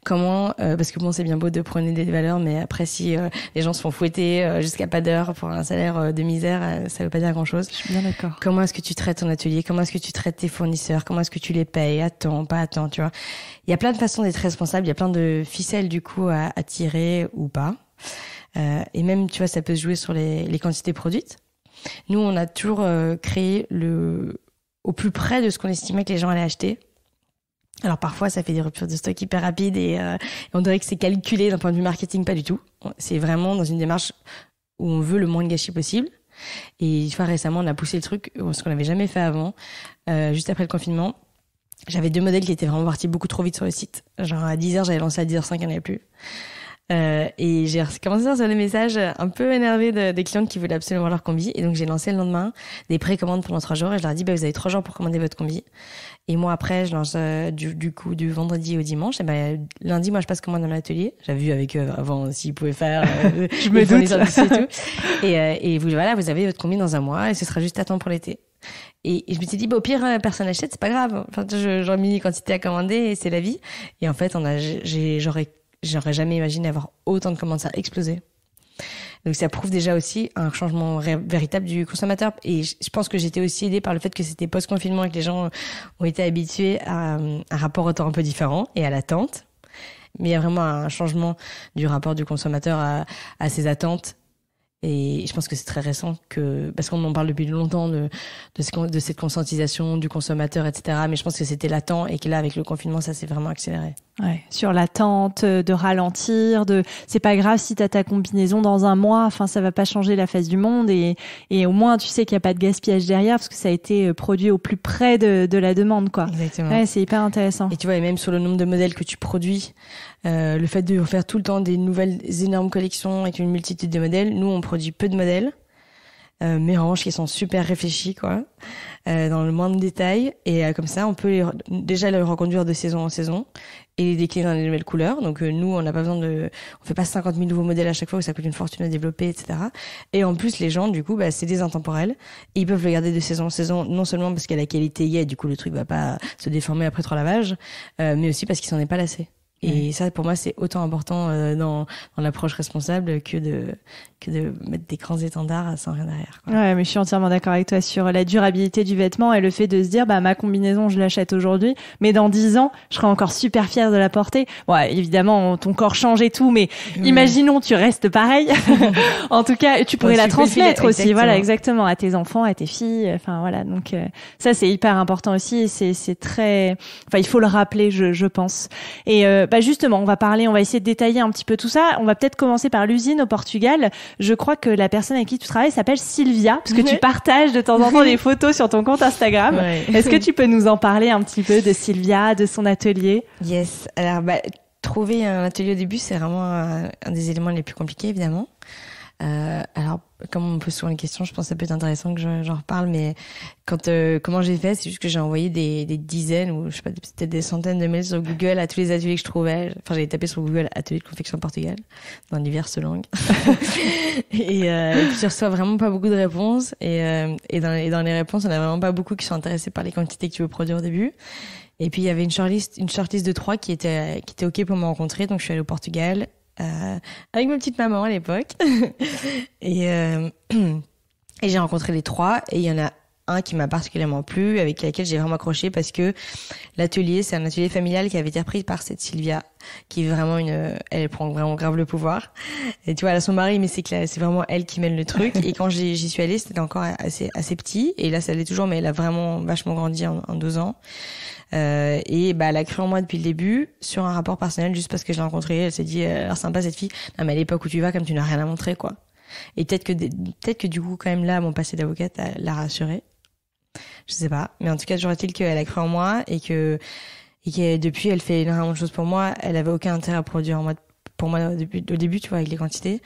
Comment euh, parce que bon c'est bien beau de prôner des valeurs mais après si euh, les gens se font fouetter jusqu'à pas d'heure pour un salaire de misère ça veut pas dire grand chose. Je suis bien d'accord. Comment est-ce que tu traites ton atelier Comment est-ce que tu traites tes fournisseurs Comment est-ce que tu les payes à temps pas à temps tu vois Il y a plein de façons d'être responsable. Il y a plein de ficelles du coup à, à tirer ou pas. et même tu vois ça peut se jouer sur les, les quantités produites. Nous, on a toujours euh, créé le au plus près de ce qu'on estimait que les gens allaient acheter. Alors parfois, ça fait des ruptures de stock hyper rapides et, euh, on dirait que c'est calculé d'un point de vue marketing, pas du tout. C'est vraiment dans une démarche où on veut le moins de gâchis possible. Et une fois récemment, on a poussé le truc, ce qu'on n'avait jamais fait avant, euh, juste après le confinement. J'avais deux modèles qui étaient vraiment partis beaucoup trop vite sur le site. Genre à 10h, j'avais lancé à 10h05, il n'y en avait plus. Euh, et j'ai commencé à recevoir des messages un peu énervés de, des clients qui voulaient absolument leur combi. Et donc j'ai lancé le lendemain des précommandes pendant trois jours et je leur ai dit bah, vous avez trois jours pour commander votre combi. Et moi après je lance euh, du, du, coup du vendredi au dimanche. Et bah, lundi moi je passe commande dans l'atelier. J'avais vu avec eux avant s'ils pouvaient faire. Euh, (laughs) je me doute. Et, (laughs) et, et voilà vous avez votre combi dans un mois et ce sera juste à temps pour l'été. Et je me suis dit, bah, au pire, hein, personne n'achète, c'est pas grave. Enfin, j'en mis une quantité à commander et c'est la vie. Et en fait, on a, j'aurais J'aurais jamais imaginé avoir autant de commandes, à exploser. Donc ça prouve déjà aussi un changement véritable du consommateur. Et je pense que j'étais aussi aidée par le fait que c'était post-confinement et que les gens ont été habitués à un rapport au un peu différent et à l'attente. Mais il y a vraiment un changement du rapport du consommateur à ses attentes et je pense que c'est très récent que, parce qu'on en parle depuis longtemps de, de, cette conscientisation du consommateur, etc. Mais je pense que c'était latent et que là, avec le confinement, ça s'est vraiment accéléré. Ouais. Sur l'attente, euh, de ralentir, de, c'est pas grave si t'as ta combinaison dans un mois, enfin, ça va pas changer la face du monde et, et au moins, tu sais qu'il n'y a pas de gaspillage derrière parce que ça a été euh, produit au plus près de, de la demande, quoi. Exactement. Ouais, c'est hyper intéressant. Et tu vois, et même sur le nombre de modèles que tu produis, euh, le fait de faire tout le temps des nouvelles énormes collections avec une multitude de modèles, nous on produit peu de modèles, euh, mais en qui sont super réfléchis quoi, euh, dans le moindre détail et euh, comme ça on peut déjà les reconduire de saison en saison et les décliner dans les nouvelles couleurs. Donc nous on n'a pas besoin de, on fait pas 50 000 nouveaux modèles à chaque fois où ça coûte une fortune à développer etc. Et en plus les gens du coup bah, c'est des intemporels ils peuvent le garder de saison en saison non seulement parce a la qualité y est du coup le truc va pas se déformer après trois lavages, mais aussi parce qu'ils s'en est pas lassés. Et ça, pour moi, c'est autant important euh, dans, dans l'approche responsable que de, que de mettre des grands étendards sans rien derrière. Quoi. Ouais, mais je suis entièrement d'accord avec toi sur la durabilité du vêtement et le fait de se dire, bah, ma combinaison, je l'achète aujourd'hui, mais dans dix ans, je serai encore super fière de la porter. ouais, évidemment, ton corps change et tout, mais imaginons, tu restes pareil. (laughs) en tout cas, tu pourrais la transmettre aussi, voilà, exactement, à tes enfants, à tes filles. Enfin, voilà. Donc, euh, ça, c'est hyper important aussi. C'est, c'est très, enfin, il faut le rappeler, je, je pense. Et, euh, euh, bah, justement, on va parler, on va essayer de détailler un petit peu tout ça. On va peut-être commencer par l'usine au Portugal. Je crois que la personne avec qui tu travailles s'appelle Sylvia, parce que tu partages de temps en temps des photos sur ton compte Instagram. Est-ce que tu peux nous en parler un petit peu de Sylvia, de son atelier Yes. Alors, bah, trouver un atelier au début, c'est vraiment euh, un des éléments les plus compliqués, évidemment. Euh, alors, comme on me pose souvent les questions, je pense que ça peut être intéressant que j'en reparle, mais quand euh, comment j'ai fait, c'est juste que j'ai envoyé des, des, dizaines ou je sais pas, peut-être des centaines de mails sur Google à tous les ateliers que je trouvais. Enfin, j'avais tapé sur Google atelier de confection Portugal dans diverses langues. (laughs) et, euh, et, je reçois vraiment pas beaucoup de réponses. Et, euh, et, dans, et dans les réponses, on a vraiment pas beaucoup qui sont intéressés par les quantités que tu veux produire au début. Et puis il y avait une shortlist, une shortlist de trois qui était qui était ok pour me rencontrer. Donc je suis allée au Portugal. Euh, avec ma petite maman à l'époque. (laughs) Euh, (clears throat) et, j'ai rencontré les trois et il y en a un qui m'a particulièrement plu, avec laquelle j'ai vraiment accroché parce que l'atelier, c'est un atelier familial qui avait été repris par cette Sylvia, qui est vraiment une, elle prend vraiment grave le pouvoir. Et tu vois, elle a son mari, mais c'est que c'est vraiment elle qui mène le truc. (laughs) et quand j'y suis allée, c'était encore assez, assez petit. Et là, ça l'est toujours, mais elle a vraiment vachement grandi en, en deux ans. Euh, et bah, elle a cru en moi depuis le début sur un rapport personnel juste parce que je l'ai rencontrée. Elle s'est dit, euh, sympa cette fille. Non, mais à l'époque où tu vas, comme tu n'as rien à montrer, quoi. Et peut-être que, peut-être que du coup, quand même là, mon passé d'avocate l'a rassurée. Je sais pas. Mais en tout cas, j'aurais-t-il qu'elle a cru en moi et que, et que depuis, elle fait énormément de choses pour moi. Elle avait aucun intérêt à produire en moi de pour moi au début, tu vois, avec les quantités.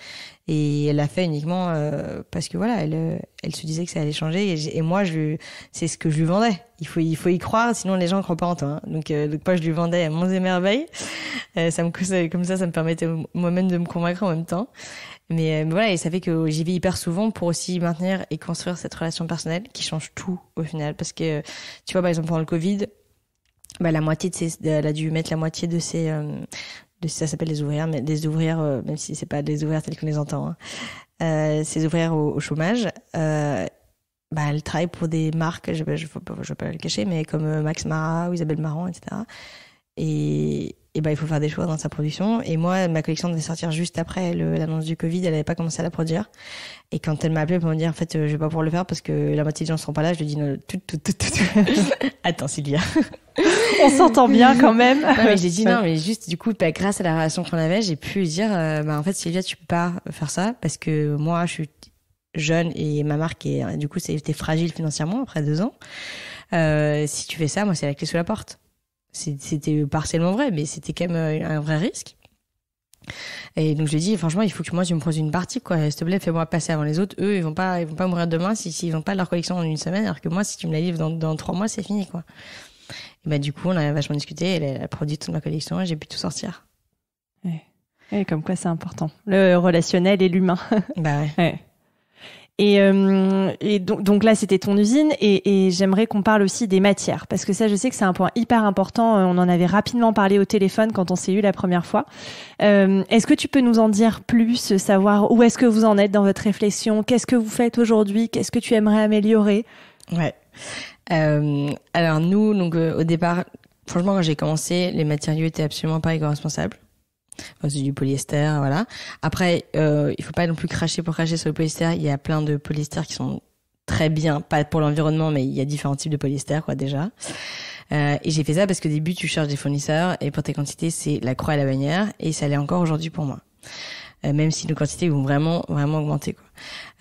Et elle l'a fait uniquement euh, parce que voilà, elle, euh, elle se disait que ça allait changer. Et, moi, je, c'est ce que je lui vendais. Il faut, il faut y croire, sinon les gens ne croient pas en toi. Hein. Donc, euh, donc moi, je lui vendais à mon et euh, ça me, comme ça, ça me permettait moi-même de me convaincre en même temps. Mais, voilà, et ça fait que j'y vais hyper souvent pour aussi maintenir et construire cette relation personnelle qui change tout au final. Parce que, tu vois, par exemple, pendant le Covid, bah, la moitié de ses, elle a dû mettre la moitié de ses, de, ça s'appelle les ouvrières, mais des ouvrières, euh, même si c'est pas des ouvrières telles qu'on les entend, hein. Euh, ces ouvrières au, au chômage, euh, bah, elles travaillent pour des marques, je ne vais pas le cacher, mais comme Max Mara ou Isabelle Marant, etc. Et, et bah, il faut faire des choix dans sa production. Et moi, ma collection devait sortir juste après l'annonce du Covid. Elle n'avait pas commencé à la produire. Et quand elle m'a appelé pour me dire, en fait, je vais pas pouvoir le faire parce que la moitié des gens ne seront pas là, je lui ai dit, non, tout, tout, tout, tout. (laughs) Attends, Sylvia. (laughs) on s'entend bien (laughs) quand même. j'ai dit non, mais juste du coup, bah, grâce à la relation qu'on avait, j'ai pu dire, euh, bah, en fait, Sylvia, tu peux pas faire ça parce que moi, je suis jeune et ma marque est, du coup, c'était fragile financièrement après deux ans. Euh, si tu fais ça, moi, c'est la clé sous la porte. C'était partiellement vrai, mais c'était quand même euh, un vrai risque. Et donc je lui ai dit franchement il faut que moi je me pose une partie quoi s'il te plaît fais-moi passer avant les autres eux ils vont pas ils vont pas mourir demain si s'ils si, vont pas leur collection en une semaine alors que moi si tu me la livres dans dans trois mois c'est fini quoi et bah, du coup, on a vachement discuté. Elle, a produit toute ma collection et j'ai pu tout sortir. Et comme quoi, c'est important. Le relationnel et l'humain. (laughs) Bah ouais. Et, euh, et donc, donc, là, c'était ton usine. Et, j'aimerais qu'on parle aussi des matières, parce que ça, je sais que c'est un point hyper important. Euh, on en avait rapidement parlé au téléphone quand on s'est eu la première fois. Euh, est-ce que tu peux nous en dire plus, savoir où est-ce que vous en êtes dans votre réflexion Qu'est-ce que vous faites aujourd'hui Qu'est-ce que tu aimerais améliorer Ouais. Euh, alors nous, donc euh, au départ, franchement, quand j'ai commencé, les matériaux étaient absolument pas éco-responsables. c'est du polyester, voilà. Après, euh, il faut pas non plus cracher pour cracher sur le polyester. Il y a plein de polyester qui sont très bien, pas pour l'environnement, mais il y a différents types de polyester, quoi, déjà. Euh, et j'ai fait ça parce qu'au début, tu cherches des fournisseurs et pour tes quantités, c'est la croix et la bannière. Et ça l'est encore aujourd'hui pour moi. même si nos quantités vont vraiment, vraiment augmenter, quoi.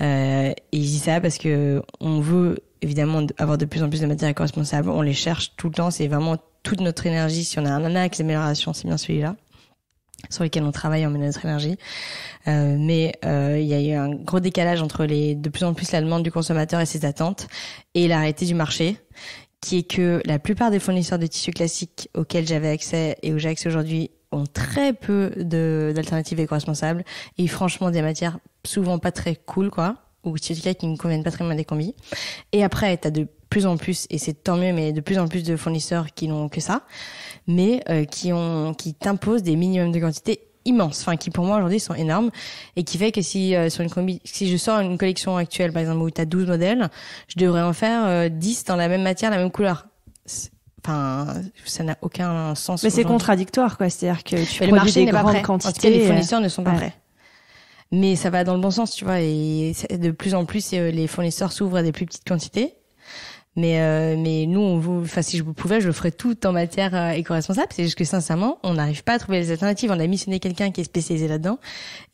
et je dis ça parce que on veut évidemment avoir de plus en plus de matières éco On les cherche tout le temps. C'est vraiment toute notre énergie. Si on a un axe d'amélioration, c'est bien celui-là sur lequel on travaille en notre énergie. Euh, mais euh, il y a eu un gros décalage entre les de plus en plus la demande du consommateur et ses attentes et l'arrêté du marché qui est que la plupart des fournisseurs de tissus classiques auxquels j'avais accès et auxquels j'ai accès aujourd'hui ont très peu d'alternatives éco-responsables et franchement des matières souvent pas très cool quoi ou Cheesecake qui ne conviennent pas très bien des combis. Et après, t'as de plus en plus, et c'est tant mieux, mais de plus en plus de fournisseurs qui n'ont que ça, mais euh, qui ont, qui t'imposent des minimums de quantité immenses, enfin qui pour moi aujourd'hui sont énormes et qui fait que si euh, sur une combi, si je sors une collection actuelle par exemple où tu as 12 modèles, je devrais en faire 10 euh, dans la même matière, la même couleur. Enfin, ça n'a aucun sens. Mais c'est contradictoire, quoi. C'est-à-dire que tu produis le marché des grandes pas quantités. En les fournisseurs ne sont pas prêts mais ça va dans le bon sens, tu vois. Et de plus en plus, euh, les fournisseurs s'ouvrent à des plus petites quantités. Mais, euh, mais nous, on vous, enfin, si je pouvais, je le ferais tout en matière euh, éco-responsable. C'est juste que sincèrement, on n'arrive pas à trouver les alternatives. On a missionné quelqu'un qui est spécialisé là-dedans,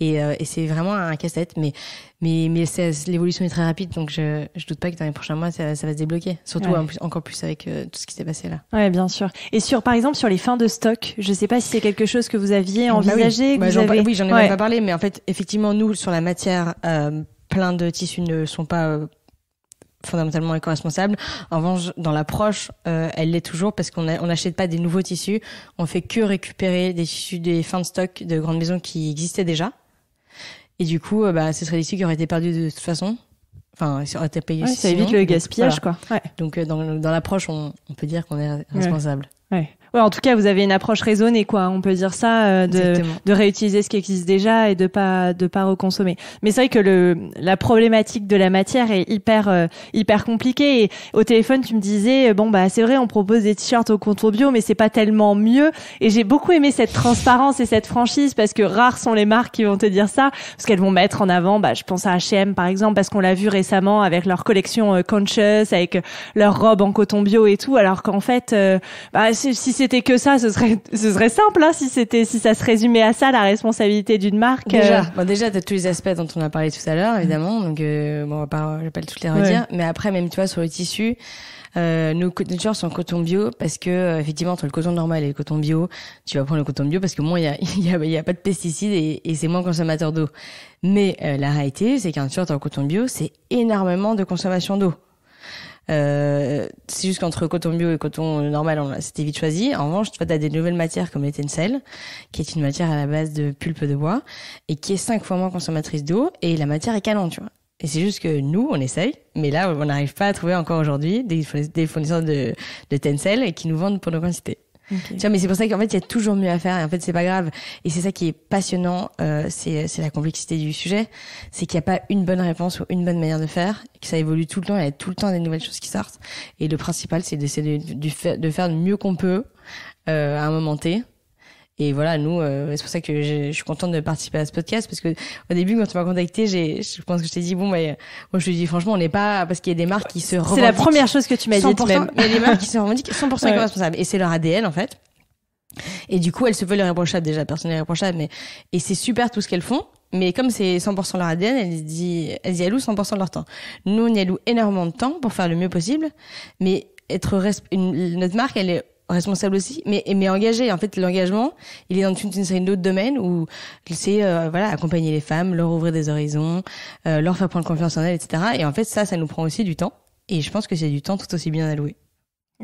et, euh, et c'est vraiment un casse-tête. Mais, mais, mais l'évolution est très rapide, donc je, je doute pas que dans les prochains mois, ça, ça va se débloquer. Surtout plus, encore plus avec euh, tout ce qui s'est passé là. Ouais, bien sûr. Et sur, par exemple, sur les fins de stock, je sais pas si c'est quelque chose que vous aviez bah envisagé. Bah, oui, j'en avez... oui, ai même pas parlé, mais en fait, effectivement, nous, sur la matière plein de tissus ne sont pas fondamentalement éco-responsable. En revanche, dans l'approche, euh, elle l'est toujours parce qu'on n'achète pas des nouveaux tissus. On fait que récupérer des tissus des fins de stock de grandes maisons qui existaient déjà. Et du coup, euh, bah, ce serait des tissus qui auraient été perdus de toute façon. Enfin, ça aurait été payés. ça évite le gaspillage, quoi. Donc, euh, dans, l'approche, on, on, peut dire qu'on est responsable. Ouais en tout cas, vous avez une approche raisonnée, quoi. On peut dire ça, euh, de, de, réutiliser ce qui existe déjà et de pas de pas reconsommer. Mais c'est vrai que le la problématique de la matière est hyper euh, hyper compliquée. Et au téléphone, tu me disais, euh, bon bah c'est vrai, on propose des t-shirts au coton bio, mais c'est pas tellement mieux. Et j'ai beaucoup aimé cette transparence et cette franchise parce que rares sont les marques qui vont te dire ça, parce qu'elles vont mettre en avant. Bah, je pense à H&M par exemple, parce qu'on l'a vu récemment avec leur collection conscious, avec leur robe en coton bio et tout. Alors qu'en fait, bah, si c'est c'était que ça, ce serait, ce serait simple hein, si c'était, si ça se résumait à ça, la responsabilité d'une marque. Déjà, euh... bon, déjà t'as tous les aspects dont on a parlé tout à l'heure, évidemment. Donc, euh, bon, on va pas, je vais pas toutes les redire. Mais après, même tu vois, sur le tissu, euh, nos t sont coton bio parce que euh, effectivement entre le coton normal et le coton bio, tu vas prendre le coton bio parce que moins il y a, (laughs) y a, pas de pesticides et, et c'est moins consommateur d'eau. Mais euh, la réalité, c'est qu'un t-shirt en coton bio, c'est énormément de consommation d'eau. Euh, c'est juste qu'entre coton bio et coton normal, c'était vite choisi. En revanche, tu as des nouvelles matières comme Tencel qui est une matière à la base de pulpe de bois et qui est cinq fois moins consommatrice d'eau et la matière est calante, tu vois. Et c'est juste que nous, on essaye, mais là, on n'arrive pas à trouver encore aujourd'hui des, fournisseurs de, de Tencel qui nous vendent pour nos quantités mais c'est pour ça qu'en fait, il y a toujours mieux à faire. Et en fait, c'est pas grave. Et c'est ça qui est passionnant. Euh, euh, c'est la complexité du sujet, c'est qu'il n'y a pas une bonne réponse ou une bonne manière de faire. Que ça évolue tout le temps. Il y a tout le temps des nouvelles choses qui sortent. Et le principal, c'est d'essayer de, de, faire le mieux qu'on peut euh, à un moment T et voilà, nous, euh, c'est pour ça que je, suis contente de participer à ce podcast parce que au début, quand tu m'as contacté, j'ai, je pense que je t'ai dit bon, mais moi je te dis franchement, on n'est pas parce qu'il y a des marques qui se revendiquent. C'est la première chose que tu m'as dit. Même. Il y a des marques qui se revendiquent 100% responsables et c'est leur ADN en fait. Et du coup, elles se veulent irréprochables déjà, personne n'est mais et c'est super tout ce qu'elles font. Mais comme c'est 100% leur ADN, elles, elles y allouent 100% de leur temps. Nous, on y alloue énormément de temps pour faire le mieux possible, mais être une, notre marque, elle est responsable aussi, mais, mais engagé. En fait, l'engagement, il est dans une, une série d'autres domaines où c'est euh, voilà accompagner les femmes, leur ouvrir des horizons, euh, leur faire prendre confiance en elles, etc. Et en fait, ça, ça nous prend aussi du temps. Et je pense que c'est du temps tout aussi bien alloué.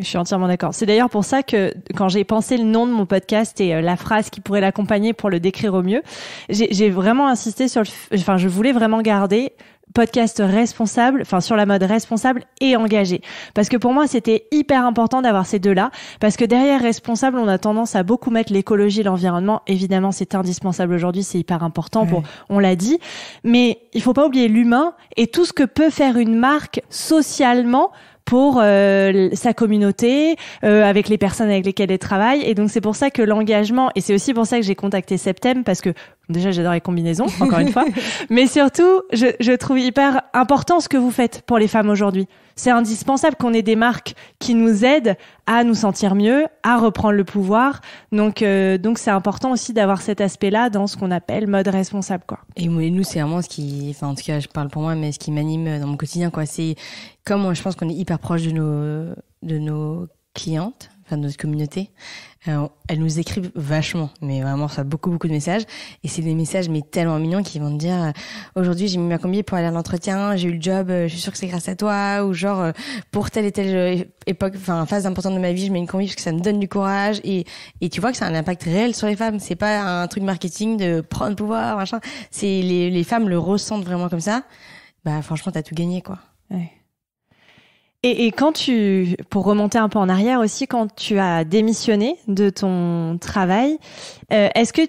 Je suis entièrement d'accord. C'est d'ailleurs pour ça que quand j'ai pensé le nom de mon podcast et euh, la phrase qui pourrait l'accompagner pour le décrire au mieux, j'ai vraiment insisté sur le, enfin, je voulais vraiment garder podcast responsable, enfin sur la mode responsable et engagé. Parce que pour moi, c'était hyper important d'avoir ces deux-là, parce que derrière responsable, on a tendance à beaucoup mettre l'écologie, l'environnement. Évidemment, c'est indispensable aujourd'hui, c'est hyper important pour, on l'a dit, mais il faut pas oublier l'humain et tout ce que peut faire une marque socialement pour euh, sa communauté, euh, avec les personnes avec lesquelles elle travaille. Et donc c'est pour ça que l'engagement, et c'est aussi pour ça que j'ai contacté Septem, parce que déjà j'adore les combinaisons, encore une fois, (laughs) mais surtout je, je trouve hyper important ce que vous faites pour les femmes aujourd'hui. C'est indispensable qu'on ait des marques qui nous aident à nous sentir mieux, à reprendre le pouvoir. Donc, euh, donc c'est important aussi d'avoir cet aspect-là dans ce qu'on appelle mode responsable, quoi. Et nous, c'est vraiment ce qui, en tout cas, je parle pour moi, mais ce qui m'anime dans mon quotidien, quoi. C'est comme je pense qu'on est hyper proche de nos, de nos clientes enfin de notre communauté, euh, elles nous écrivent vachement, mais vraiment, ça a beaucoup, beaucoup de messages. Et c'est des messages, mais tellement mignons, qui vont te dire, euh, aujourd'hui, j'ai mis ma combi pour aller à l'entretien, j'ai eu le job, euh, je suis sûre que c'est grâce à toi, ou genre, euh, pour telle et telle époque, enfin, phase importante de ma vie, je mets une combi parce que ça me donne du courage. Et, et tu vois que ça a un impact réel sur les femmes. C'est pas un truc marketing de prendre pouvoir, machin. C'est les, les femmes le ressentent vraiment comme ça. Bah, franchement, t'as tout gagné, quoi. Et, et, quand tu, pour remonter un peu en arrière aussi, quand tu as démissionné de ton travail, euh, est-ce que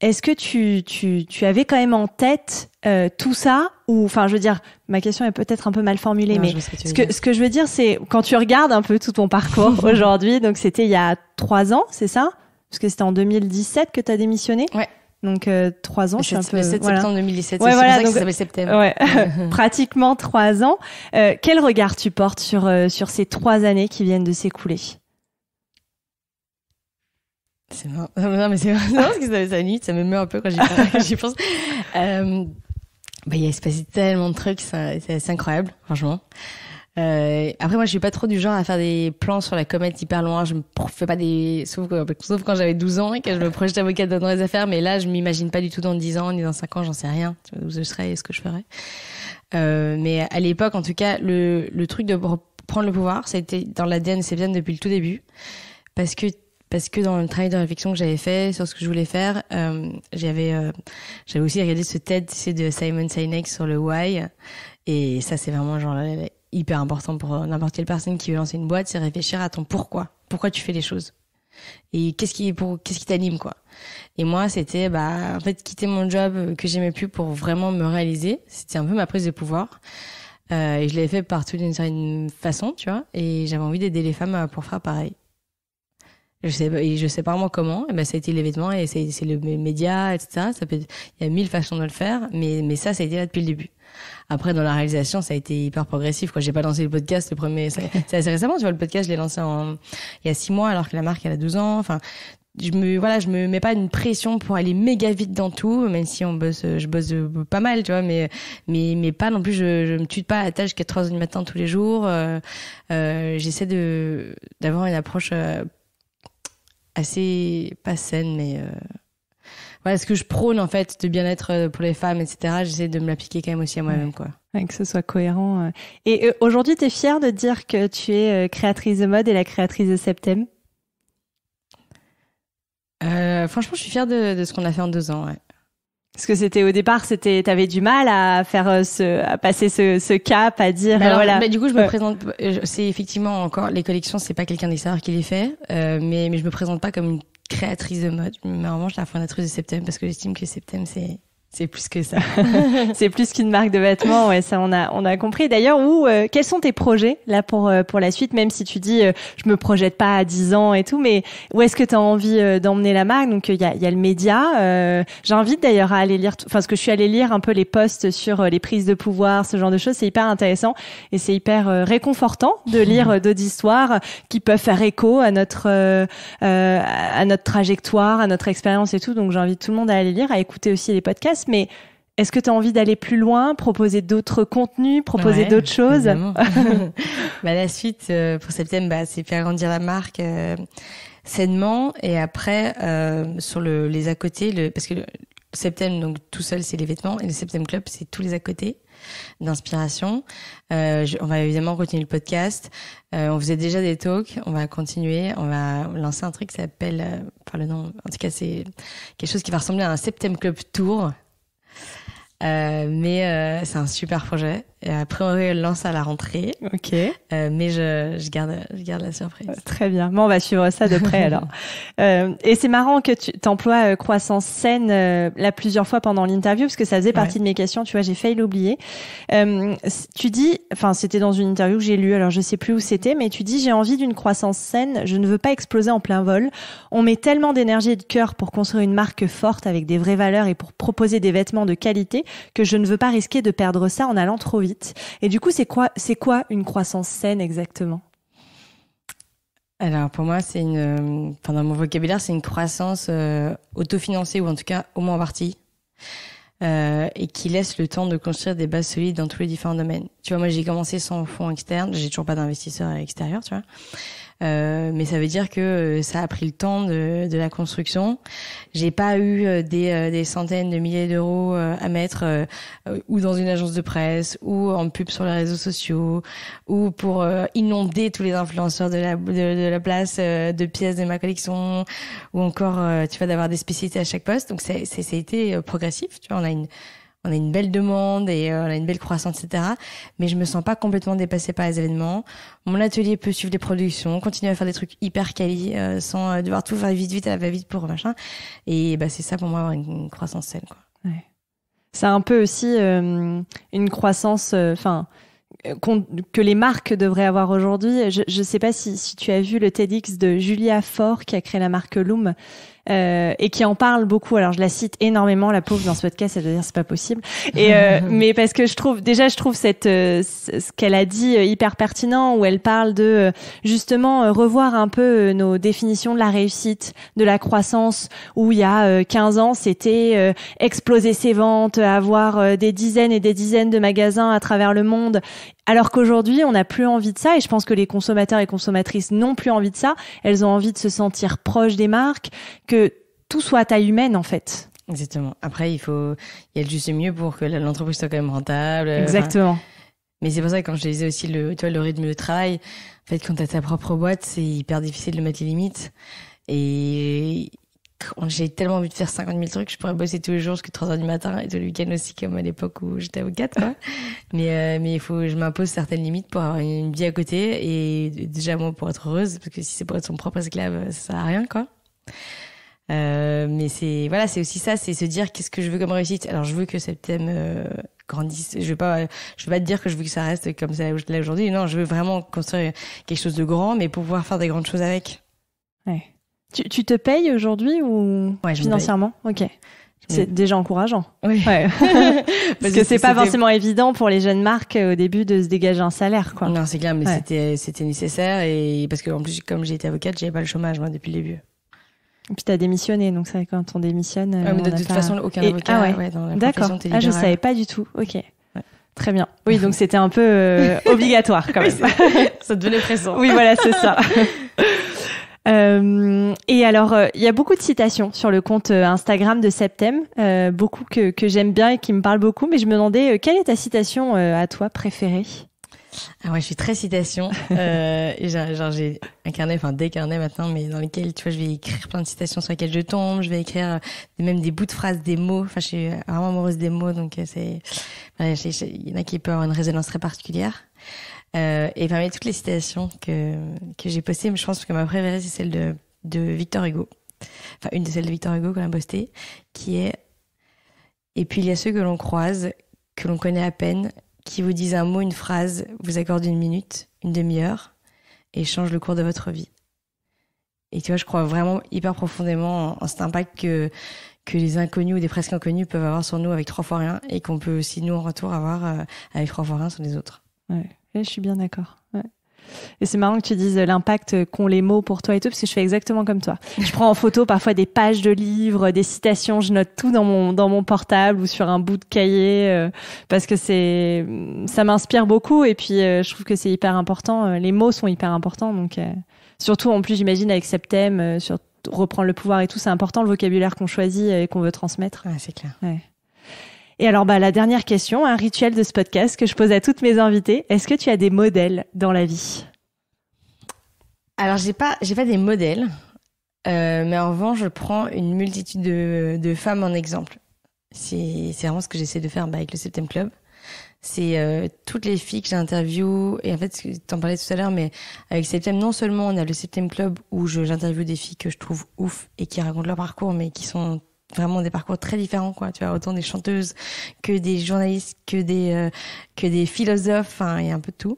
est-ce que tu, tu, tu, avais quand même en tête euh, tout ça ou enfin je veux dire ma question est peut-être un peu mal formulée mais ce, que, ce que je veux dire c'est quand tu regardes un peu tout ton parcours (laughs) aujourd'hui donc c'était il y a trois ans c'est ça parce que c'était en 2017 que tu as démissionné ouais donc 3 euh, trois ans, c'est un peu. Le 7 septembre 2017, ouais, c'est voilà, ça donc, que ça septembre. Ouais, (laughs) (laughs) pratiquement trois ans. Euh, quel regard tu portes sur euh, sur ces trois années qui viennent de s'écouler C'est marrant. (laughs) Non mais c'est marrant parce que ça, ça ça me meurt un peu quand j'y pense. bah, il a passé tellement de trucs, c'est incroyable, franchement. Euh, après, moi, je suis pas trop du genre à faire des plans sur la comète hyper loin. Je me fais pas des, sauf, quand j'avais 12 ans et que je me projetais cadre dans les affaires. Mais là, je m'imagine pas du tout dans 10 ans, ni dans 5 ans, j'en sais rien. Où je serais et ce que je ferais. Euh, mais à l'époque, en tout cas, le, le truc de prendre le pouvoir, ça a été dans l'ADN c'est bien depuis le tout début. Parce que parce que dans le travail de réflexion que j'avais fait sur ce que je voulais faire, euh, j'avais euh, j'avais aussi regardé ce TED de Simon Sinek sur le why et ça c'est vraiment genre là hyper important pour euh, n'importe quelle personne qui veut lancer une boîte, c'est réfléchir à ton pourquoi. Pourquoi tu fais les choses et qu'est-ce qui pour qu'est-ce qui t'anime quoi et moi c'était bah en fait quitter mon job euh, que j'aimais plus pour vraiment me réaliser c'était un peu ma prise de pouvoir euh, et je l'avais fait partout d'une certaine façon tu vois et j'avais envie d'aider les femmes pour faire pareil je sais je sais pas vraiment comment et eh ben ça a été l'événement et c'est le média etc ça peut il y a mille façons de le faire mais mais ça ça a été là depuis le début après dans la réalisation ça a été hyper progressif quoi j'ai pas lancé le podcast le premier (laughs) c'est assez récemment tu vois le podcast je l'ai lancé en il y a six mois alors que la marque elle a 12 ans enfin je me voilà je me mets pas une pression pour aller méga vite dans tout même si on bosse je bosse pas mal tu vois mais mais mais pas non plus je je me tue pas à la tâche 4 heures du matin tous les jours euh, euh j'essaie de d'avoir une approche euh, assez, pas saine, mais euh, voilà ce que je prône en fait de bien-être euh, pour les femmes, etc. J'essaie de me l'appliquer quand même aussi à moi-même, quoi. que ce soit cohérent. Euh. Et aujourd'hui, tu es fière de dire que tu es créatrice de mode et la créatrice de Septem Franchement, je suis fière de, de ce qu'on a fait en deux ans. Ouais. Parce que c'était au départ, c'était t'avais du mal à faire euh, ce, à passer ce, cap, à dire voilà. Mais du coup, je me présente. C'est effectivement encore les collections, c'est pas quelqu'un d'extérieur qui les fait, euh, mais mais je me présente pas comme une créatrice de mode. Mais en revanche, la fondatrice de Septem parce que j'estime que Septem c'est c'est plus que ça. (laughs) c'est plus qu'une marque de vêtements. Ouais, ça on a on a compris. D'ailleurs, où euh, quels sont tes projets là pour euh, pour la suite Même si tu dis euh, je me projette pas à 10 ans et tout, mais où est-ce que tu as envie euh, d'emmener la marque Donc il y a il y a le média. J'invite d'ailleurs à aller lire. Enfin, ce que je suis allée lire un peu les posts sur les prises de pouvoir, ce genre de choses, c'est hyper intéressant et c'est hyper réconfortant de (laughs) lire d'autres histoires qui peuvent faire écho à notre à notre trajectoire, à notre expérience et tout. Donc j'invite tout le monde à aller lire, à écouter aussi les podcasts mais est-ce que tu as envie d'aller plus loin, proposer d'autres contenus, proposer d'autres choses (laughs) (laughs) bah, La suite euh, pour Septem bah, c'est faire grandir la marque euh, sainement. Et après, euh, sur les à côté, parce que Septem donc tout seul, c'est les vêtements. Et le Septem club, c'est tous les à côté d'inspiration. on va évidemment continuer le podcast. on faisait déjà des talks. On va continuer. On va lancer un truc qui s'appelle, par le nom, en tout cas, c'est quelque chose qui va ressembler à un Septem Club Tour. Euh, mais euh, c'est un super projet et après, on le lance à la rentrée. Ok. Euh, mais je, je, garde, je garde la surprise. Euh, très bien. Bon, on va suivre ça de près (laughs) alors. Euh, et c'est marrant que tu t'emploies croissance saine là plusieurs fois pendant l'interview parce que ça faisait partie de mes questions. Tu vois, j'ai failli l'oublier. tu dis, enfin, c'était dans une interview que j'ai lue, alors je sais plus où c'était, mais tu dis j'ai envie d'une croissance saine. Je ne veux pas exploser en plein vol. On met tellement d'énergie et de cœur pour construire une marque forte avec des vraies valeurs et pour proposer des vêtements de qualité que je ne veux pas risquer de perdre ça en allant trop vite. Et du coup, c'est quoi, c'est quoi une croissance saine exactement alors pour moi, c'est une, dans mon vocabulaire, c'est une croissance euh, autofinancée ou en tout cas au moins en partie, euh, et qui laisse le temps de construire des bases solides dans tous les différents domaines. Tu vois, moi j'ai commencé sans fonds externes, j'ai toujours pas d'investisseurs à l'extérieur, tu vois. Euh, mais ça veut dire que euh, ça a pris le temps de, de la construction. J'ai pas eu euh, des, des centaines de milliers d'euros à mettre ou dans une agence de presse ou en pub sur les réseaux sociaux ou pour inonder tous les influenceurs de la, de, la place de pièces de ma collection ou encore tu vois d'avoir des spécialités à chaque poste. Donc c'est, c'est, ça a été progressif. Tu vois, on a une on a une belle demande et euh, on a une belle croissance, etc. Mais je me sens pas complètement dépassée par les événements. Mon atelier peut suivre les productions, continuer à faire des trucs hyper quali euh, sans euh, devoir tout faire vite vite à la vite pour machin. Et bah, c'est ça pour moi avoir une, croissance saine. Quoi. Ouais. C'est un peu aussi une croissance, enfin. que les marques devraient avoir aujourd'hui. Je ne sais pas si, tu as vu le TEDx de Julia Ford, qui a créé la marque Loom, euh, et qui en parle beaucoup. Alors je la cite énormément, la pauvre dans ce podcast, elle veut dire c'est pas possible. Et euh, (laughs) mais parce que je trouve déjà je trouve cette euh, ce qu'elle a dit hyper pertinent où elle parle de justement revoir un peu nos définitions de la réussite, de la croissance où il y a 15 ans c'était exploser ses ventes, avoir des dizaines et des dizaines de magasins à travers le monde, alors qu'aujourd'hui, on n'a plus envie de ça et je pense que les consommateurs et consommatrices n'ont plus envie de ça. Elles ont envie de se sentir proches des marques, que tout soit à taille humaine en fait. Exactement. Après, il faut, il y a juste mieux pour que l'entreprise soit quand même rentable. Exactement. Mais c'est pour ça que quand je disais aussi le, le rythme de travail, en fait, quand t'as ta propre boîte, c'est hyper difficile de mettre les limites. Et j'ai tellement envie de faire 50 000 trucs, je pourrais bosser tous les jours jusqu'à 3 heures du matin et tout le week-end aussi, comme à l'époque où j'étais avocate quoi. (laughs) mais, euh, mais il faut, je m'impose certaines limites pour avoir une vie à côté et déjà, moi, pour être heureuse, parce que si c'est pour être son propre esclave, ça sert à rien, quoi. Euh, mais c'est, voilà, c'est aussi ça, c'est se dire qu'est-ce que je veux comme réussite. Alors, je veux que ce thème, euh, grandisse. Je veux pas, je veux pas te dire que je veux que ça reste comme ça là aujourd'hui. Non, je veux vraiment construire quelque chose de grand, mais pouvoir faire des grandes choses avec. Ouais. Tu, te payes aujourd'hui ou financièrement Ok. C'est déjà encourageant. (laughs) (laughs) Parce que c'est pas forcément évident pour les jeunes marques euh, au début de se dégager un salaire, quoi. Non, c'est clair, mais c'était c'était nécessaire et parce que en plus, comme j'ai été avocate, j'avais pas le chômage depuis le début. Et puis t'as démissionné, donc ça quand on démissionne. Euh, de, toute façon, aucun avocat. Ah ouais. D'accord. Ah, je savais pas du tout. Ok. Très bien. Oui, donc c'était un peu euh, (laughs) obligatoire quand même. ça devenait pressant. Oui, voilà, c'est ça. Euh, et alors, euh, il y a beaucoup de citations sur le compte euh, Instagram de Septem, euh, beaucoup que, que j'aime bien et qui me parlent beaucoup, mais je me demandais quelle est ta citation à toi préférée ah ouais, je suis très citation. (laughs) Euh, genre, j'ai un carnet, enfin des carnets maintenant, mais dans lesquels, tu vois, je vais écrire plein de citations sur lesquelles je tombe. Je vais écrire même des bouts de phrases, des mots. Enfin, je suis vraiment amoureuse des mots, donc c'est. Il y en a qui peuvent avoir une résonance très particulière. Euh, et parmi toutes les citations que, que j'ai postées, je pense que ma préférée, c'est celle de, de Victor Hugo. Enfin, une de celles de Victor Hugo qu'on a postée, qui est Et puis il y a ceux que l'on croise, que l'on connaît à peine, qui vous disent un mot, une phrase, vous accordent une minute, une demi-heure, et changent le cours de votre vie. Et tu vois, je crois vraiment hyper profondément en, cet impact que, que les inconnus ou des presque inconnus peuvent avoir sur nous avec trois fois rien, et qu'on peut aussi, nous, en retour, avoir euh, avec trois fois rien sur les autres. Ouais je suis bien d'accord. Et c'est marrant que tu dises euh, l'impact euh, qu'ont les mots pour toi et tout, parce que je fais exactement comme toi. Je prends en photo parfois des pages de livres, des citations, je note tout dans mon, dans mon portable ou sur un bout de cahier, euh, parce que c'est, ça m'inspire beaucoup et puis je trouve que c'est hyper important. Les mots sont hyper importants, donc surtout en plus, j'imagine, avec Septem, sur reprendre le pouvoir et tout, c'est important le vocabulaire qu'on choisit et qu'on veut transmettre. Ah c'est clair. Et alors, bah, la dernière question, un rituel de ce podcast que je pose à toutes mes invitées. Est-ce que tu as des modèles dans la vie Alors, j'ai pas, j'ai pas des modèles, euh, mais en revanche, je prends une multitude de, femmes en exemple. C'est, c'est vraiment ce que j'essaie de faire bah, avec le Septem Club. C'est euh, toutes les filles que j'interview. et en fait, t'en parlais tout à l'heure, mais avec Septem, non seulement on a le Septem Club où je, j'interviewe des filles que je trouve ouf et qui racontent leur parcours, mais qui sont vraiment des parcours très différents quoi tu as autant des chanteuses que des journalistes que des euh, que des philosophes il y a un peu de tout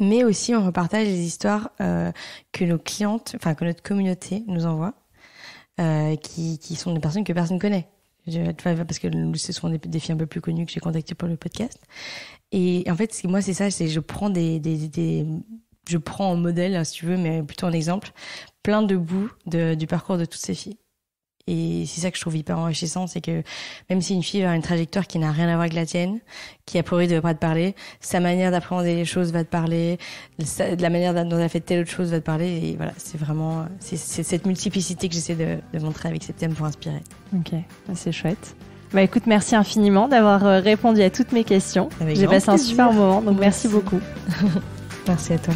mais aussi on repartage les histoires euh, que nos clientes enfin que notre communauté nous envoie euh, qui qui sont des personnes que personne connaît je, parce que ce sont des, filles un peu plus connues que j'ai contactées pour le podcast et en fait moi c'est ça c'est je prends des, des, je prends en modèle, hein, si tu veux, mais plutôt en exemple, plein de bouts du parcours de toutes ces filles. Et c'est ça que je trouve hyper enrichissant, c'est que même si une fille a une trajectoire qui n'a rien à voir avec la tienne, qui a priori ne pas te parler, sa manière d'appréhender les choses va te parler, la manière dont elle a fait telle autre chose va te parler. Et voilà, c'est vraiment c'est, cette multiplicité que j'essaie de, montrer avec ces thèmes pour inspirer. Ok, bah, c'est chouette. Bah écoute, merci infiniment d'avoir euh, répondu à toutes mes questions. J'ai passé un super moment, donc merci beaucoup. (laughs) Merci à toi.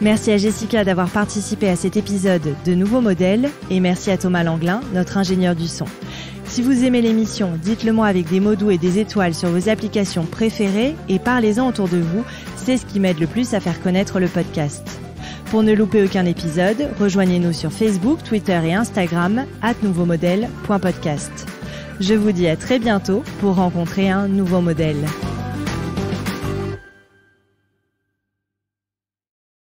Merci à Jessica d'avoir participé à cet épisode de Nouveaux Modèles et merci à Thomas Langlin, notre ingénieur du son. Si vous aimez l'émission, dites-le moi avec des mots doux et des étoiles sur vos applications préférées et parlez-en autour de vous, c'est ce qui m'aide le plus à faire connaître le podcast. Pour ne louper aucun épisode, rejoignez-nous sur Facebook, Twitter et Instagram at Je vous dis à très bientôt pour rencontrer un nouveau modèle.